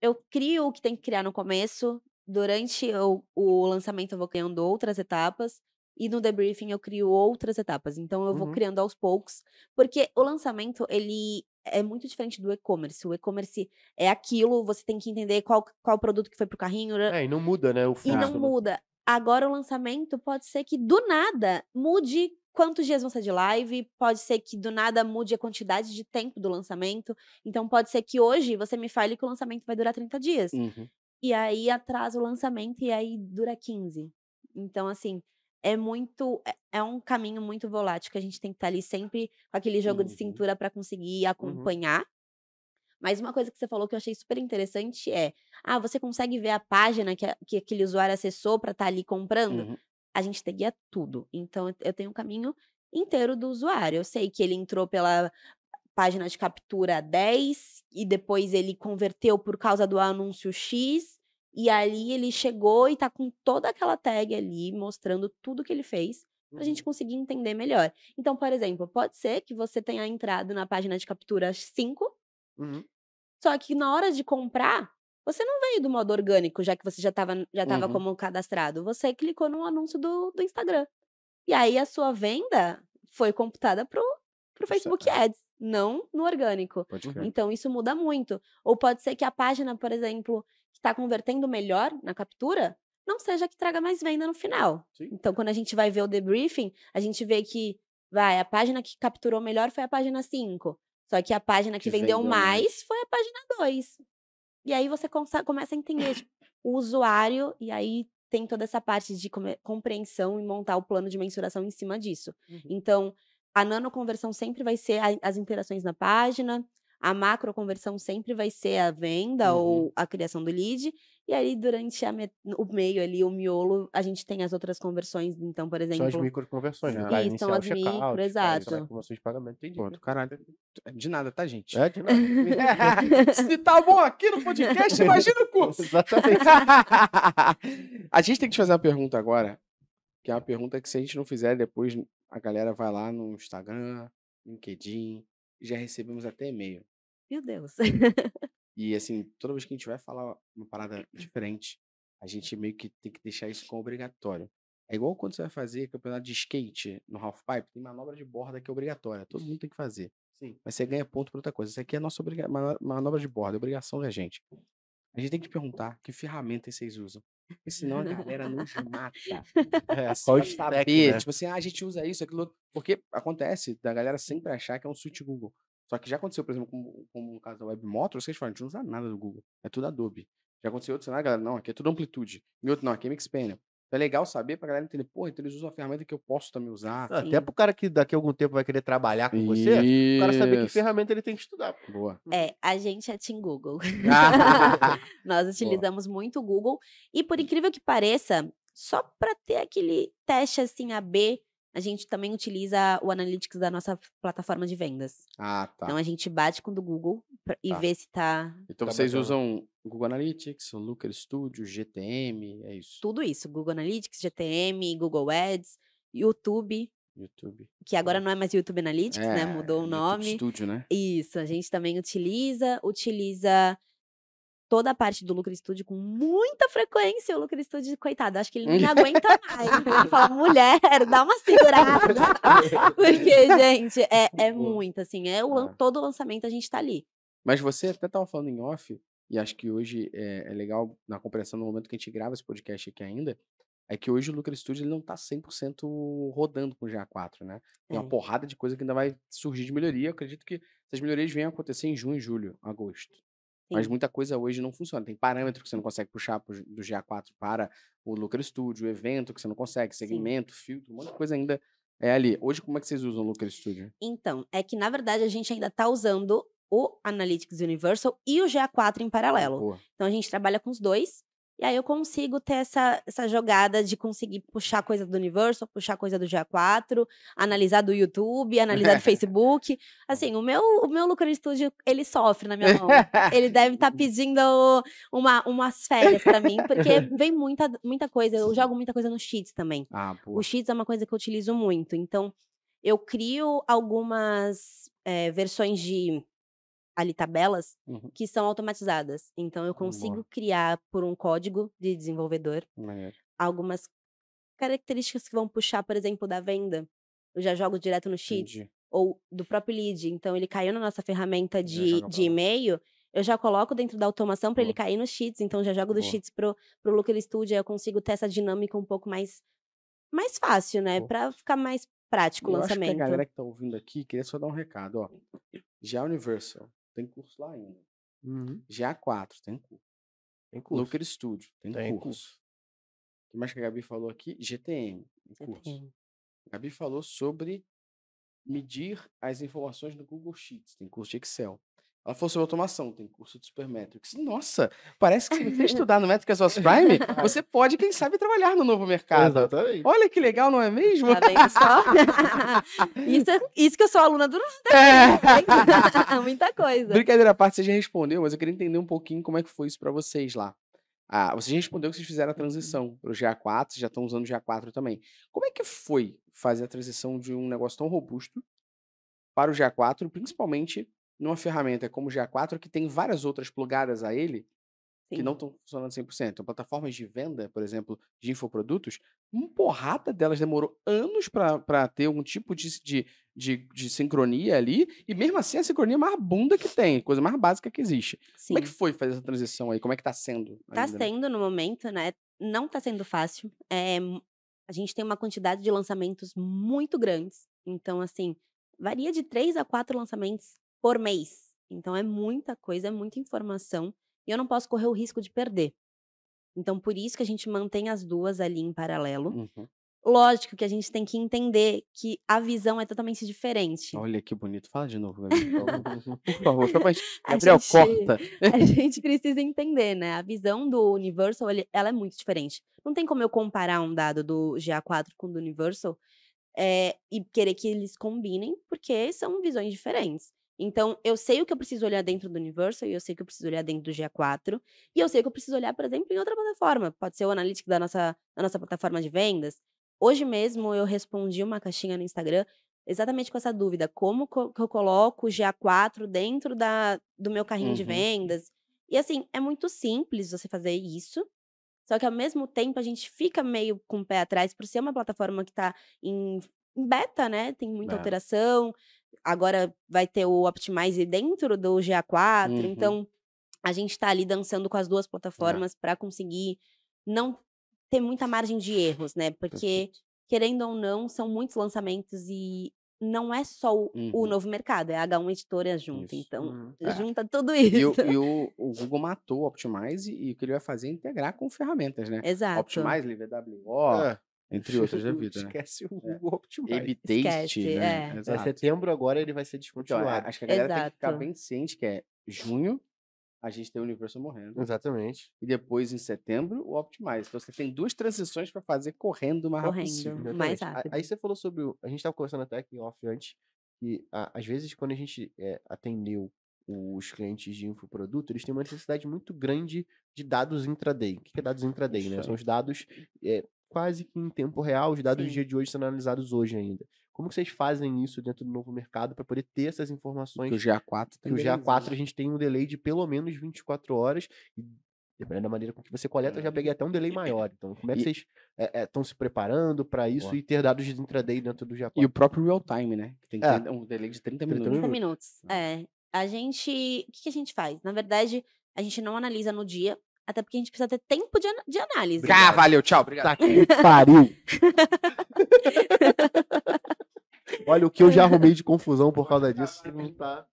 S3: Eu crio o que tem que criar no começo, durante o, o lançamento eu vou criando outras etapas e no debriefing eu crio outras etapas. Então eu vou uhum. criando aos poucos, porque o lançamento ele é muito diferente do e-commerce. O e-commerce é aquilo, você tem que entender qual, qual produto que foi pro carrinho. É, e não muda, né? O e não né? muda. Agora o lançamento pode ser que do nada mude quantos dias vão ser de live, pode ser que do nada mude a quantidade de tempo do lançamento. Então pode ser que hoje você me fale que o lançamento vai durar 30 dias. Uhum. E aí atrasa o lançamento e aí dura 15. Então, assim, é muito. É, é um caminho muito volátil que a gente tem que estar ali sempre com aquele jogo uhum. de cintura para conseguir uhum. acompanhar. Uhum. Mas uma coisa que você falou que eu achei super interessante é: ah, você consegue ver a página que, a, que aquele usuário acessou para estar tá ali comprando? Uhum. A gente tem tudo. Então, eu tenho um caminho inteiro do usuário. Eu sei que ele entrou pela página de captura 10 e depois ele converteu por causa do anúncio X e ali ele chegou e tá com toda aquela tag ali, mostrando tudo que ele fez, pra uhum. gente conseguir entender melhor. Então, por exemplo, pode ser que você tenha entrado na página de captura 5, uhum. só que na hora de comprar, você não veio do modo orgânico, já que você já estava já tava uhum. como cadastrado. Você clicou num anúncio do, do Instagram. E aí a sua venda foi computada pro, pro Facebook é. Ads, não no orgânico. Então isso muda muito. Ou pode ser que a página, por exemplo, que está convertendo melhor na captura não seja que traga mais venda no final. Sim. Então, quando a gente vai ver o debriefing, a gente vê que, vai, a página que capturou melhor foi a página 5. Só que a página que, que vendeu, vendeu, mais foi a página 2. E aí você começa a entender tipo, o usuário, e aí tem toda essa parte de compreensão e montar o plano de mensuração em cima disso. Uhum. Então, a nano conversão sempre vai ser as interações na página, a macro conversão sempre vai ser a venda uhum. ou a criação do lead. E aí, durante a, o meio ali, o miolo, a gente tem as outras conversões. Então, por exemplo. São as conversões, né? Sim, são as micro, out, exato.
S2: Conversões de pagamento, entendi.
S1: quanto caralho. De nada, tá, gente? É, de nada. Se tá bom aqui no podcast, imagina o curso. Exatamente. a gente tem que te fazer uma pergunta agora, que é uma pergunta que se a gente não fizer depois, a galera vai lá no Instagram, LinkedIn, já recebemos até e-mail. Meu Deus. e assim, toda vez que a gente vai falar uma parada diferente, a gente meio que tem que deixar isso como obrigatório. É igual quando você vai fazer campeonato de skate no half pipe, tem manobra de borda que é obrigatória, todo mundo tem que fazer. Sim. Mas você ganha ponto por outra coisa. Isso aqui é a nossa manobra de borda, é obrigação da gente. A gente tem que perguntar que ferramentas vocês usam. Porque senão a galera nos mata. É, Qual o Né? Tipo assim, ah, a gente usa isso, aquilo outro. Porque acontece da galera sempre achar que é um suíte Google. Só que já aconteceu, por exemplo, como, como no caso da Web vocês falam, a gente não usa nada do Google, é tudo Adobe. Já aconteceu outro cenário, galera, não, aqui é tudo amplitude. E outro, não, aqui é Mixpanel. Então é legal saber pra galera entender, porra, então eles usam uma ferramenta que eu posso também usar. até até pro
S2: cara que daqui a algum tempo vai querer trabalhar com Isso. você, o cara saber que ferramenta
S3: ele tem que estudar. Boa. É, a gente é Team Google. Nós utilizamos Boa. muito o Google. E por incrível que pareça, só pra ter aquele teste assim, AB, a gente também utiliza o Analytics da nossa plataforma de vendas.
S1: Ah, tá. Então a
S3: gente bate com o do Google pra, e tá. vê se tá. Então tá vocês bacana.
S1: usam Google Analytics, o Looker Studio, GTM, é isso?
S3: Tudo isso. Google Analytics, GTM, Google Ads, YouTube. YouTube. Que agora não é mais YouTube Analytics, né, é, né? Mudou o nome. Studio, né? Isso, a gente também utiliza, utiliza toda a parte do Lucro Studio com muita frequência. O Lucro Studio, coitado, acho que ele não aguenta mais. Ele fala, mulher, dá uma segurada. Porque, gente, é, é muito, assim, é o, é. todo o lançamento a gente tá ali.
S1: Mas você até tava falando em off, e acho que hoje é, é legal, na compreensão no momento que a gente grava esse podcast aqui ainda, é que hoje o Lucro Studio ele não tá 100% rodando com o GA4, né? Tem uma é. porrada de coisa que ainda vai surgir de melhoria. Eu acredito que essas melhorias venham acontecer em junho, julho, agosto. Mas muita coisa hoje não funciona. Tem parâmetro que você não consegue puxar do GA4 para o Looker Studio, evento que você não consegue, segmento, Sim. filtro, um monte de coisa ainda é ali. Hoje, como é que vocês usam o Looker Studio?
S3: Então, é que na verdade a gente ainda está usando o Analytics Universal e o GA4 em paralelo. Então a gente trabalha com os dois. E aí eu consigo ter essa, essa jogada de conseguir puxar coisa do universo, puxar coisa do GA4, analisar do YouTube, analisar do Facebook. Assim, o meu, o meu lucro de estúdio, ele sofre na minha mão. Ele deve estar tá pedindo uma, umas férias para mim, porque vem muita, muita coisa. Eu jogo muita coisa no Cheats também. Ah, o Cheats é uma coisa que eu utilizo muito. Então, eu crio algumas é, versões de ali tabelas uhum. que são automatizadas. Então eu consigo Boa. criar por um código de desenvolvedor Maneiro. algumas características que vão puxar, por exemplo, da venda. Eu já jogo direto no sheet Entendi. ou do próprio lead. Então ele caiu na nossa ferramenta de, de e-mail. Eu já coloco dentro da automação para ele cair no Sheets, então já jogo do Sheets pro, pro Looker Studio, aí eu consigo ter essa dinâmica um pouco mais mais fácil, né? Para ficar mais prático o lançamento. Acho que a galera que
S1: tá ouvindo aqui, queria só dar um recado, ó. Já a Universal tem curso lá ainda. Uhum. GA4, tem curso. Tem curso. Looker Studio, tem, tem curso. O que mais que a Gabi falou aqui? GTM, tem curso. Uhum. A Gabi falou sobre medir as informações no Google Sheets, tem curso de Excel. Ela falou sobre automação, tem curso de Supermetrics. Nossa, parece que você quer estudar no Metricas Prime, você pode, quem sabe, trabalhar no novo mercado. Exatamente. Olha que legal, não é mesmo? Tá isso, é, isso, que eu sou aluna do
S3: é. Muita coisa.
S1: Brincadeira à parte, você já respondeu, mas eu queria entender um pouquinho como é que foi isso para vocês lá. Ah, você já respondeu que vocês fizeram a transição para o GA4, vocês já estão usando o GA4 também. Como é que foi fazer a transição de um negócio tão robusto para o GA4, principalmente numa ferramenta como o GA4, que tem várias outras plugadas a ele, Sim. que não estão funcionando 100%. Então, plataformas de venda, por exemplo, de infoprodutos, uma porrada delas demorou anos para ter um tipo de, de, de, de, sincronia ali, e mesmo assim a sincronia é mais bunda que tem, coisa mais básica que existe. Sim. Como é que foi fazer essa transição aí? Como é que está sendo? Está né? sendo
S3: no momento, né? Não está sendo fácil. É, a gente tem uma quantidade de lançamentos muito grandes. Então, assim, varia de três a quatro lançamentos por mês. Então é muita coisa, é muita informação e eu não posso correr o risco de perder. Então por isso que a gente mantém as duas ali em paralelo. Uhum. Lógico que a gente tem que entender que a visão é totalmente diferente.
S1: Olha que bonito. Fala de novo, Gabriel. Por favor, Gabriel, gente, corta. A gente
S3: precisa entender, né? A visão do Universal ela é muito diferente. Não tem como eu comparar um dado do GA4 com o do Universal é, e querer que eles combinem, porque são visões diferentes. Então, eu sei o que eu preciso olhar dentro do Universal, e eu sei que eu preciso olhar dentro do GA4, e eu sei que eu preciso olhar, por exemplo, em outra plataforma. Pode ser o analítico da nossa, da nossa plataforma de vendas. Hoje mesmo eu respondi uma caixinha no Instagram exatamente com essa dúvida: como que eu coloco o GA4 dentro da, do meu carrinho uhum. de vendas? E assim, é muito simples você fazer isso. Só que ao mesmo tempo a gente fica meio com o pé atrás por ser uma plataforma que está em, em beta, né? Tem muita é. alteração agora vai ter o Optimize dentro do GA4, uhum. então a gente está ali dançando com as duas plataformas é. para conseguir não ter muita margem de erros, né? Porque, Perfeito. querendo ou não, são muitos lançamentos e não é só o, uhum. o novo mercado, é a H1 Editora junto. Isso. Então, uhum.
S1: É. junta é. tudo isso. E, o, e o, o, Google matou o Optimize e o que ele vai fazer é integrar com ferramentas, né? Exato. Optimize, LVWO, é. Entre outras da vida. Né? Esquece né? o é. Google Optimize. Evitate, Esquece, né? É. é
S2: setembro agora ele vai ser então, é, descontinuado. Então, acho que a galera Exato. tem que ficar bem
S1: ciente que é junho, a gente tem o universo morrendo. Exatamente. E depois, em setembro, o Optimize. Então, você tem duas transições para fazer correndo mais
S3: correndo, rápido. Correndo, mais rápido. Aí
S2: você falou sobre... O... A gente estava conversando até aqui off antes, que a, às vezes quando a gente é, atendeu os clientes de infoproduto, eles têm uma necessidade muito grande de dados intraday. O que é dados intraday, né? Isso né? São os dados é, quase que em tempo real, os dados Sim. do dia de hoje sendo analisados hoje ainda. Como que vocês fazem isso dentro do novo mercado para poder ter essas informações? Que o GA4 também Que o GA4 né? a gente tem um delay de pelo menos 24 horas e dependendo da maneira com que você coleta, eu já peguei até um delay maior. Então, como é que vocês estão é, é, se preparando para isso Boa. e ter dados de intraday dentro do GA4 E o próprio real time, né? Que tem que é. um delay de 30 minutos. 30
S3: minutos. Ah. É. A gente. O que a gente faz? Na verdade, a gente não analisa no dia, até porque a gente precisa ter tempo de, an de análise. Ah, valeu, tchau, obrigado. Tá que pariu.
S2: Olha o que eu já arrumei de confusão por causa disso. Tá, não, tá.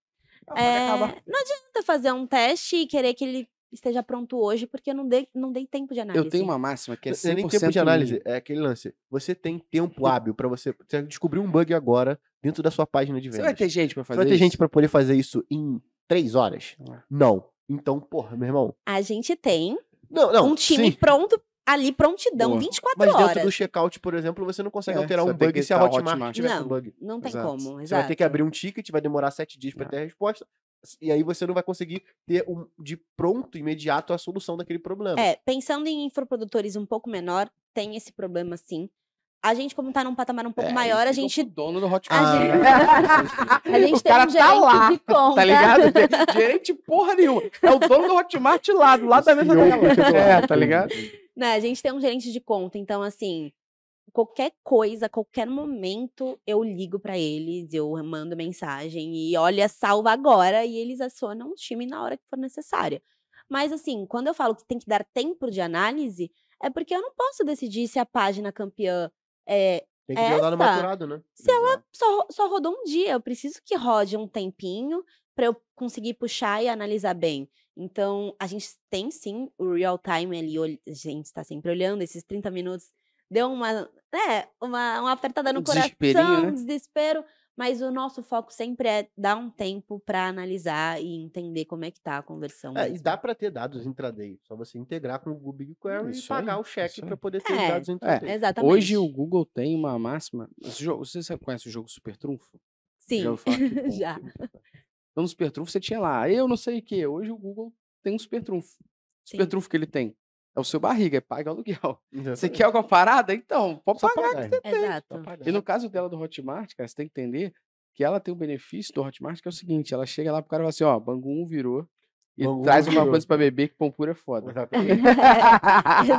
S3: é... Né? não adianta fazer um teste e querer que ele esteja pronto hoje, porque eu não dei, não dei tempo de análise. Eu tenho uma máxima que é
S2: 100% nem tempo de análise, mínimo. é aquele lance. Você tem tempo hábil para você, você descobrir um bug agora dentro da sua página de vendas. Você vai ter gente para fazer isso? vai ter isso? gente para poder fazer isso em três horas? Não. Então, porra, meu irmão.
S3: A gente tem não, não, um time sim. pronto ali prontidão, 24 horas. Mas dentro do
S2: checkout, por exemplo, você não consegue é, alterar um bug se tá a Hotmart, Hotmart tiver não, bug. Não tem Exato. como, Exato. Você vai ter que abrir um ticket, vai demorar 7 dias para é. ter a resposta. E aí você não vai conseguir ter um, de pronto, imediato, a solução daquele problema. É,
S3: pensando em infoprodutores um pouco menor, tem esse problema sim a gente, como tá num patamar um pouco é, maior, a gente.
S2: dono do Hotmart. A gente,
S3: ah. a gente o tem cara um tá gerente tá lá, de tá conta. Tá ligado?
S1: Tem gerente porra nenhuma. É o dono do Hotmart lá, lá lado o da mesa dela. É, tá ligado?
S3: Não, né, a gente tem um gerente de conta, então, assim, qualquer coisa, qualquer momento, eu ligo para eles, eu mando mensagem e olha, salva agora, e eles acionam o time na hora que for necessária. Mas, assim, quando eu falo que tem que dar tempo de análise, é porque eu não posso decidir se a página campeã é, Tem que essa, rodar no maturado, né? Se ela só, só rodou um dia, eu preciso que rode um tempinho para eu conseguir puxar e analisar bem. Então, a gente tem sim o real time ali, a gente está sempre olhando esses 30 minutos. Deu uma, é uma, uma apertada no coração, né? um desespero. Mas o nosso foco sempre é dar um tempo para analisar e entender como é que tá a conversão. É, e dá
S2: para ter dados intraday, só você integrar com o Google BigQuery isso e pagar aí, o cheque para poder ter é, dados intraday. É, exatamente. Hoje o
S1: Google tem uma máxima. Você conhece o jogo Super Trunfo?
S2: Sim, já. já.
S1: Então no Super Trunfo você tinha lá, eu não sei o que. Hoje o Google tem um Super Trunfo. Super Trunfo que ele tem é o seu barriga, é paga aluguel. Exatamente. Você quer alguma parada? Então, pode pagar, pagar que você é. tem. Exato. E no caso dela do Hotmart, cara, você tem que entender que ela tem um benefício do Hotmart, que é o seguinte: ela chega lá pro cara e fala assim, ó, Bangu 1 virou. E Bangu traz virou. uma coisa pra beber que pompura é foda. Exatamente.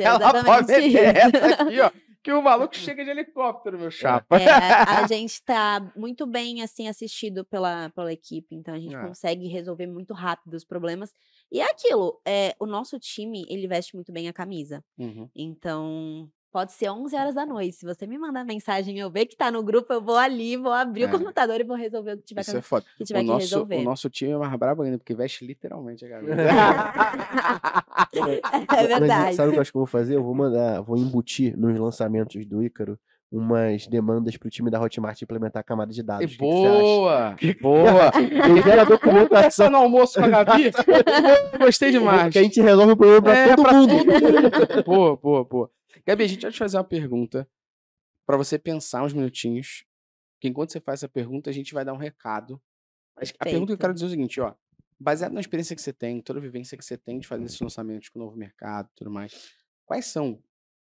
S1: exatamente, exatamente. Ela pode beber essa aqui, ó
S3: que o maluco chega de helicóptero, meu é, chapa. É, a, gente está muito bem assim assistido pela, pela equipe, então a gente é. consegue resolver muito rápido os problemas. E é aquilo, é, o nosso time, ele veste muito bem a camisa. Uhum. Então, Pode ser 11 horas da noite. Se você me mandar mensagem e eu ver que tá no grupo, eu vou ali, vou abrir é. o computador e vou resolver o que
S2: tiver, Isso que, é foda. que, tiver o que nosso, resolver. O
S1: nosso time é mais brabo ainda, porque veste literalmente a galera.
S2: é verdade. Mas, sabe o que eu acho que eu vou fazer? Eu vou mandar, vou embutir nos lançamentos do Ícaro umas demandas para o time da Hotmart implementar a camada de dados. Que boa! Que boa! E gera documentação. no almoço com a Gabi?
S1: Gostei demais. Que a gente resolve o problema para é, todo, mundo. Pô, pô, pô. Gabi, a gente uhum. vai te fazer uma pergunta para você pensar uns minutinhos. Que enquanto você faz essa pergunta, a gente vai dar um recado. Mas a pergunta que eu quero dizer é o seguinte, ó. Baseado na experiência que você tem, toda a vivência que você tem de fazer esses lançamentos com o novo mercado e tudo mais, quais são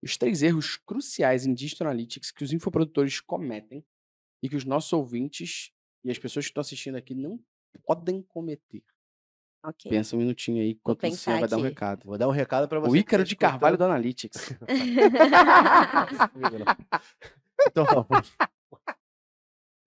S1: os três erros cruciais em Digital Analytics que os infoprodutores cometem e que os nossos ouvintes e as pessoas que estão assistindo aqui não podem cometer? Okay. Pensa um minutinho aí, enquanto você vai dar um recado. Vou dar um recado para você. O tá Ícaro de Carvalho do Analytics.
S2: então,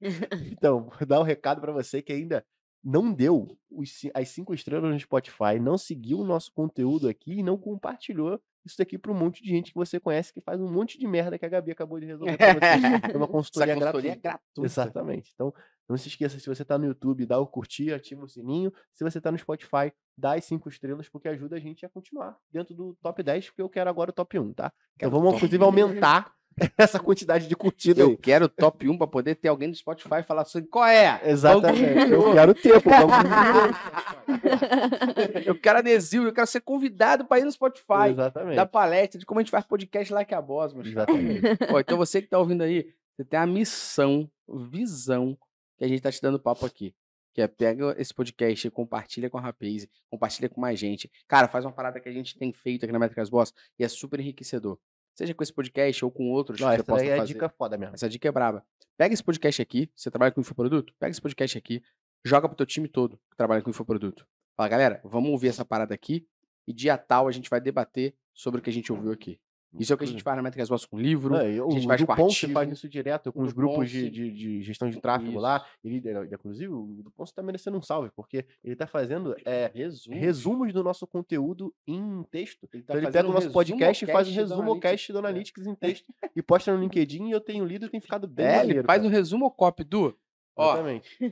S2: então, vou dar um recado para você que ainda não deu os, as cinco estrelas no Spotify, não seguiu o nosso conteúdo aqui e não compartilhou isso daqui para um monte de gente que você conhece que faz um monte de merda que a Gabi acabou de resolver. você. É uma consultoria, consultoria é gratuita. gratuita. Exatamente. Então, não se esqueça, se você está no YouTube, dá o curtir, ativa o sininho. Se você está no Spotify, dá as cinco estrelas, porque ajuda a gente a continuar dentro do top 10, porque eu quero agora o top 1, tá? Então vamos, inclusive, aumentar essa quantidade de curtida. Eu aí. quero o top 1 para poder ter alguém do Spotify falar assim, qual é?
S1: Exatamente. Eu quero tempo. eu quero adesivo, eu quero ser convidado para ir no Spotify. Exatamente. Da palestra, de como a gente faz podcast lá que é a Bosma. Exatamente. Pô, então você que está ouvindo aí, você tem a missão, visão que a gente tá te dando papo aqui. Que é pega esse podcast, compartilha com a rapaz, compartilha com mais gente. Cara, faz uma parada que a gente tem feito aqui na Métricas Boss e é super enriquecedor. Seja com esse podcast ou com outros Não, que você possa é fazer. Essa é dica foda mesmo. Essa dica é braba. Pega esse podcast aqui, você trabalha com infoproduto? Pega esse podcast aqui, joga pro teu time todo que trabalha com infoproduto. Fala, galera, vamos ouvir essa parada aqui e dia tal a gente vai debater sobre o que a gente ouviu aqui. Isso é o que a gente faz na Métrica Azul com livro. É, eu, a gente o faz Dupont com artigo,
S2: faz isso direto com os grupos de, de, de, gestão de tráfego isso. lá. Ele, inclusive, o Dupont está merecendo um salve, porque ele está fazendo tá é, resumos do nosso conteúdo em texto. Ele tá então ele pega o nosso podcast e faz um resumo do cast do é. Analytics em texto e posta no LinkedIn e eu tenho lido e tem ficado bem. É, maneiro, ele faz o
S1: um resumo copy do Ó,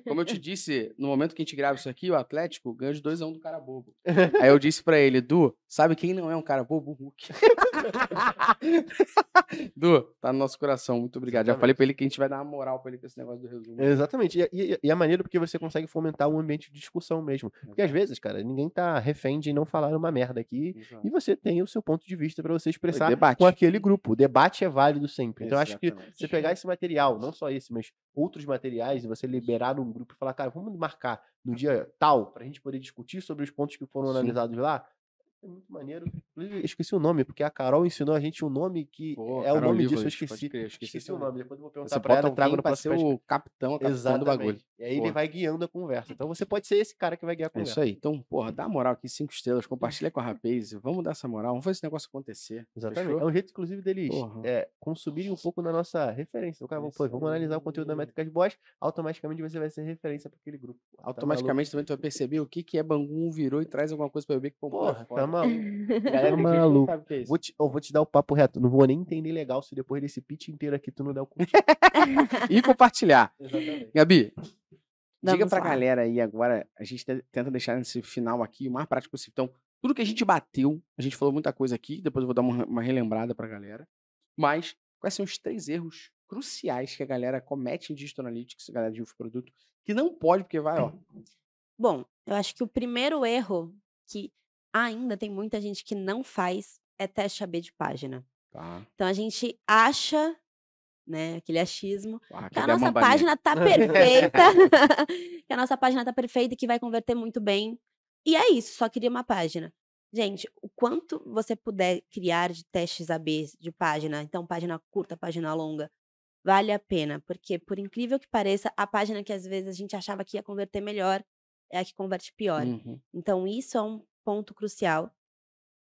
S1: como eu te disse, no momento que a gente grava isso aqui, o Atlético ganha de 2x1 um do cara bobo. Aí eu disse pra ele, Du, sabe quem não é um cara bobo? O Hulk. du,
S2: tá no nosso coração, muito obrigado. Exatamente. Já falei pra ele que a
S1: gente vai dar uma moral pra ele com esse negócio do resumo. Exatamente.
S2: E, e, e é maneiro porque você consegue fomentar um ambiente de discussão mesmo. Porque às vezes, cara, ninguém tá refém de não falar uma merda aqui Exato. e você tem o seu ponto de vista para você expressar com aquele grupo. O debate é válido sempre. Então acho que você pegar esse material, não só esse, mas outros materiais, e você liberar um grupo e falar, cara, vamos marcar no dia tal, para a gente poder discutir sobre os pontos que foram Sim. analisados lá. É muito maneiro. Eu esqueci o nome, porque a Carol ensinou a gente um nome que Pô, é Carol o nome disso, eu esqueci. Crer, eu esqueci, esqueci o nome, depois eu vou perguntar para ela, trago para ser o capitão, o capitão do bagulho. E aí porra. ele vai guiando a conversa. Então você pode ser esse cara que vai guiar a conversa. É isso aí.
S1: Então, porra, dá moral aqui, cinco estrelas, compartilha com
S2: a Rapaz, vamos dar essa moral, vamos fazer esse negócio acontecer. Exatamente. Fechou? É um jeito, inclusive, deles é, consumirem um pouco da nossa referência. O cara, é vamos, vamos analisar o conteúdo da de Boss, automaticamente você vai ser referência para aquele grupo. Porra, tá automaticamente tá
S1: também tu vai perceber o que, que é Bangu virou e traz alguma coisa para eu ver que pô, é porra, tá maluco. Galera, tá maluco. Sabe o que é isso. Vou
S2: te, eu vou te dar o papo reto. Não vou nem entender legal se depois desse pitch inteiro aqui tu não der o curtir. e compartilhar. Exatamente. Gabi, Vamos Diga pra lá. galera
S1: aí agora, a gente tenta deixar nesse final aqui o mais prático possível. Então, tudo que a gente bateu, a gente falou muita coisa aqui, depois eu vou dar uma, uma relembrada pra galera. Mas, quais são os três erros cruciais que a galera comete em Digital Analytics, a galera de produto, que não pode, porque vai, ó. Bom, eu acho que o primeiro erro que ainda
S3: tem muita gente que não faz é teste AB de página. Tá. Então a gente acha né? Aquele achismo. que a é nossa página tá perfeita. que a nossa página tá perfeita e que vai converter muito bem. E é isso, só queria uma página. Gente, o quanto você puder criar de testes AB de página, então página curta, página longa, vale a pena, porque por incrível que pareça, a página que às vezes a gente achava que ia converter melhor é a que converte pior. Uhum. Então isso é um ponto crucial.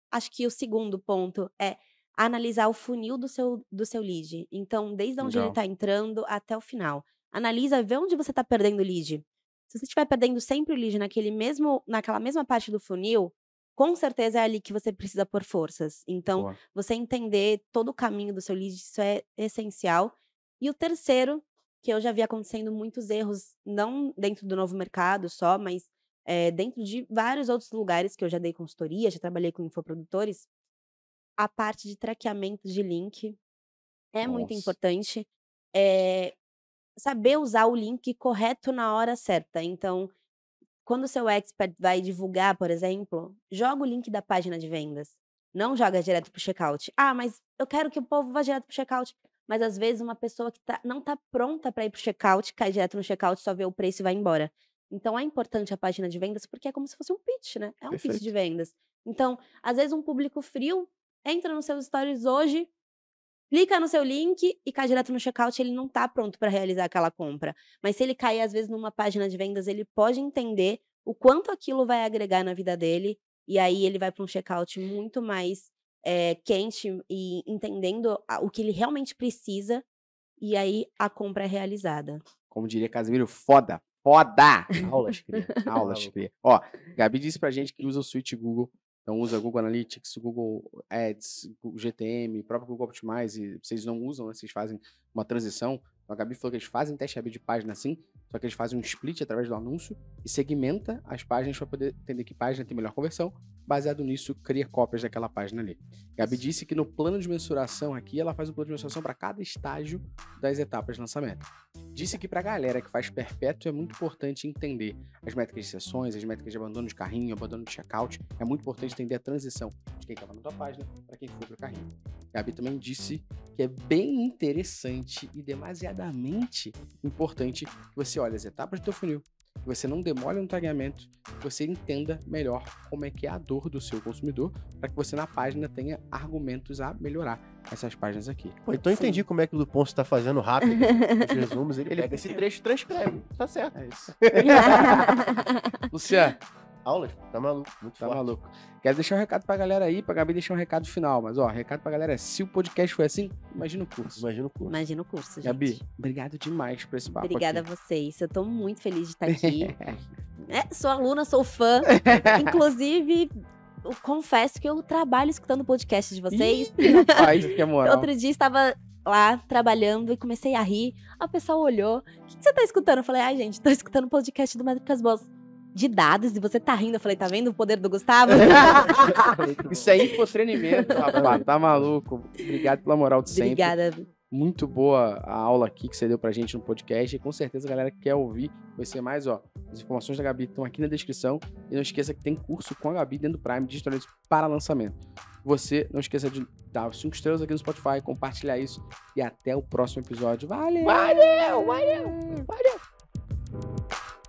S3: Acho que o segundo ponto é analisar o funil do seu, do seu lead. Então, desde onde Legal. ele está entrando até o final. Analisa, vê onde você está perdendo o lead. Se você estiver perdendo sempre o lead naquele mesmo, naquela mesma parte do funil, com certeza é ali que você precisa pôr forças. Então, Boa. você entender todo o caminho do seu lead, isso é essencial. E o terceiro, que eu já vi acontecendo muitos erros, não dentro do novo mercado só, mas é, dentro de vários outros lugares que eu já dei consultoria, já trabalhei com infoprodutores, a parte de traqueamento de link é Nossa. muito importante. É saber usar o link correto na hora certa. Então, quando o seu expert vai divulgar, por exemplo, joga o link da página de vendas. Não joga direto para o checkout. Ah, mas eu quero que o povo vá direto para o checkout. Mas às vezes uma pessoa que tá, não está pronta para ir para o checkout, cai direto no checkout, só vê o preço e vai embora. Então é importante a página de vendas porque é como se fosse um pitch, né? É um Perfeito. pitch de vendas. Então, às vezes um público frio entra nos seus stories hoje, clica no seu link e cai direto no checkout, ele não está pronto para realizar aquela compra. Mas se ele cair, às vezes, numa página de vendas, ele pode entender o quanto aquilo vai agregar na vida dele, e aí ele vai para um checkout muito mais é, quente e entendendo o que ele realmente precisa, e aí a compra é realizada.
S1: Como diria Casimiro, foda! Foda! Aulas, cria. Aulas, cria. Tá Ó, Gabi disse pra gente que usa o Suite Google então usa Google Analytics, Google Ads, GTM, próprio Google Optimize, vocês não usam, né? vocês fazem uma transição, então a Gabi falou que eles fazem teste de página assim, só que eles fazem um split através do anúncio e segmenta as páginas para poder entender que página tem melhor conversão. Baseado nisso, cria cópias daquela página ali. A Gabi disse que no plano de mensuração aqui, ela faz um plano de mensuração para cada estágio das etapas de lançamento. Disse que para a galera que faz perpétuo é muito importante entender as métricas de sessões, as métricas de abandono de carrinho, abandono de checkout. É muito importante entender a transição de quem estava na tua página para quem foi para o carrinho. A Gabi também disse que é bem interessante e demasiado importante que você olhe as etapas do teu funil, que você não demore no tagueamento, que você entenda melhor como é que é a dor do seu consumidor, para que você na página tenha argumentos a melhorar essas páginas aqui. Pô, então eu entendi
S2: como é que o Dupont está fazendo rápido os resumos, ele, ele pega esse trecho e transcreve. Tá certo. É isso. Luciano, aula tá maluco, muito tá forte. maluco. Quero deixar
S1: um recado pra galera aí, pra Gabi deixar um recado final, mas ó, recado pra galera, é, se o podcast foi assim, imagina o curso. Imagina o curso. Imagina o curso, gente. Gabi, obrigado demais por esse papo Obrigada aqui.
S3: a vocês, eu tô muito feliz de estar tá aqui. é, sou aluna, sou fã, inclusive... Eu confesso que eu trabalho escutando o podcast de vocês. Ih, rapaz, que é moral. Outro dia estava lá trabalhando e comecei a rir. A pessoa olhou: O que, que você tá escutando? Eu falei: Ai, ah, gente, tô escutando o podcast do Madre Boas de dados e você tá rindo. Eu falei, tá vendo o poder do Gustavo?
S1: Isso é infotrenimento, rapaz. Tá maluco. Obrigado pela moral de sempre. Obrigada. Muito boa a aula aqui que você deu pra gente no podcast. E com certeza a galera que quer ouvir vai ser mais, ó. As informações da Gabi estão aqui na descrição. E não esqueça que tem curso com a Gabi dentro do Prime de histórias para lançamento. Você não esqueça de dar os 5 estrelas aqui no Spotify, compartilhar isso. E até o próximo episódio. Valeu! Valeu! Valeu! Valeu!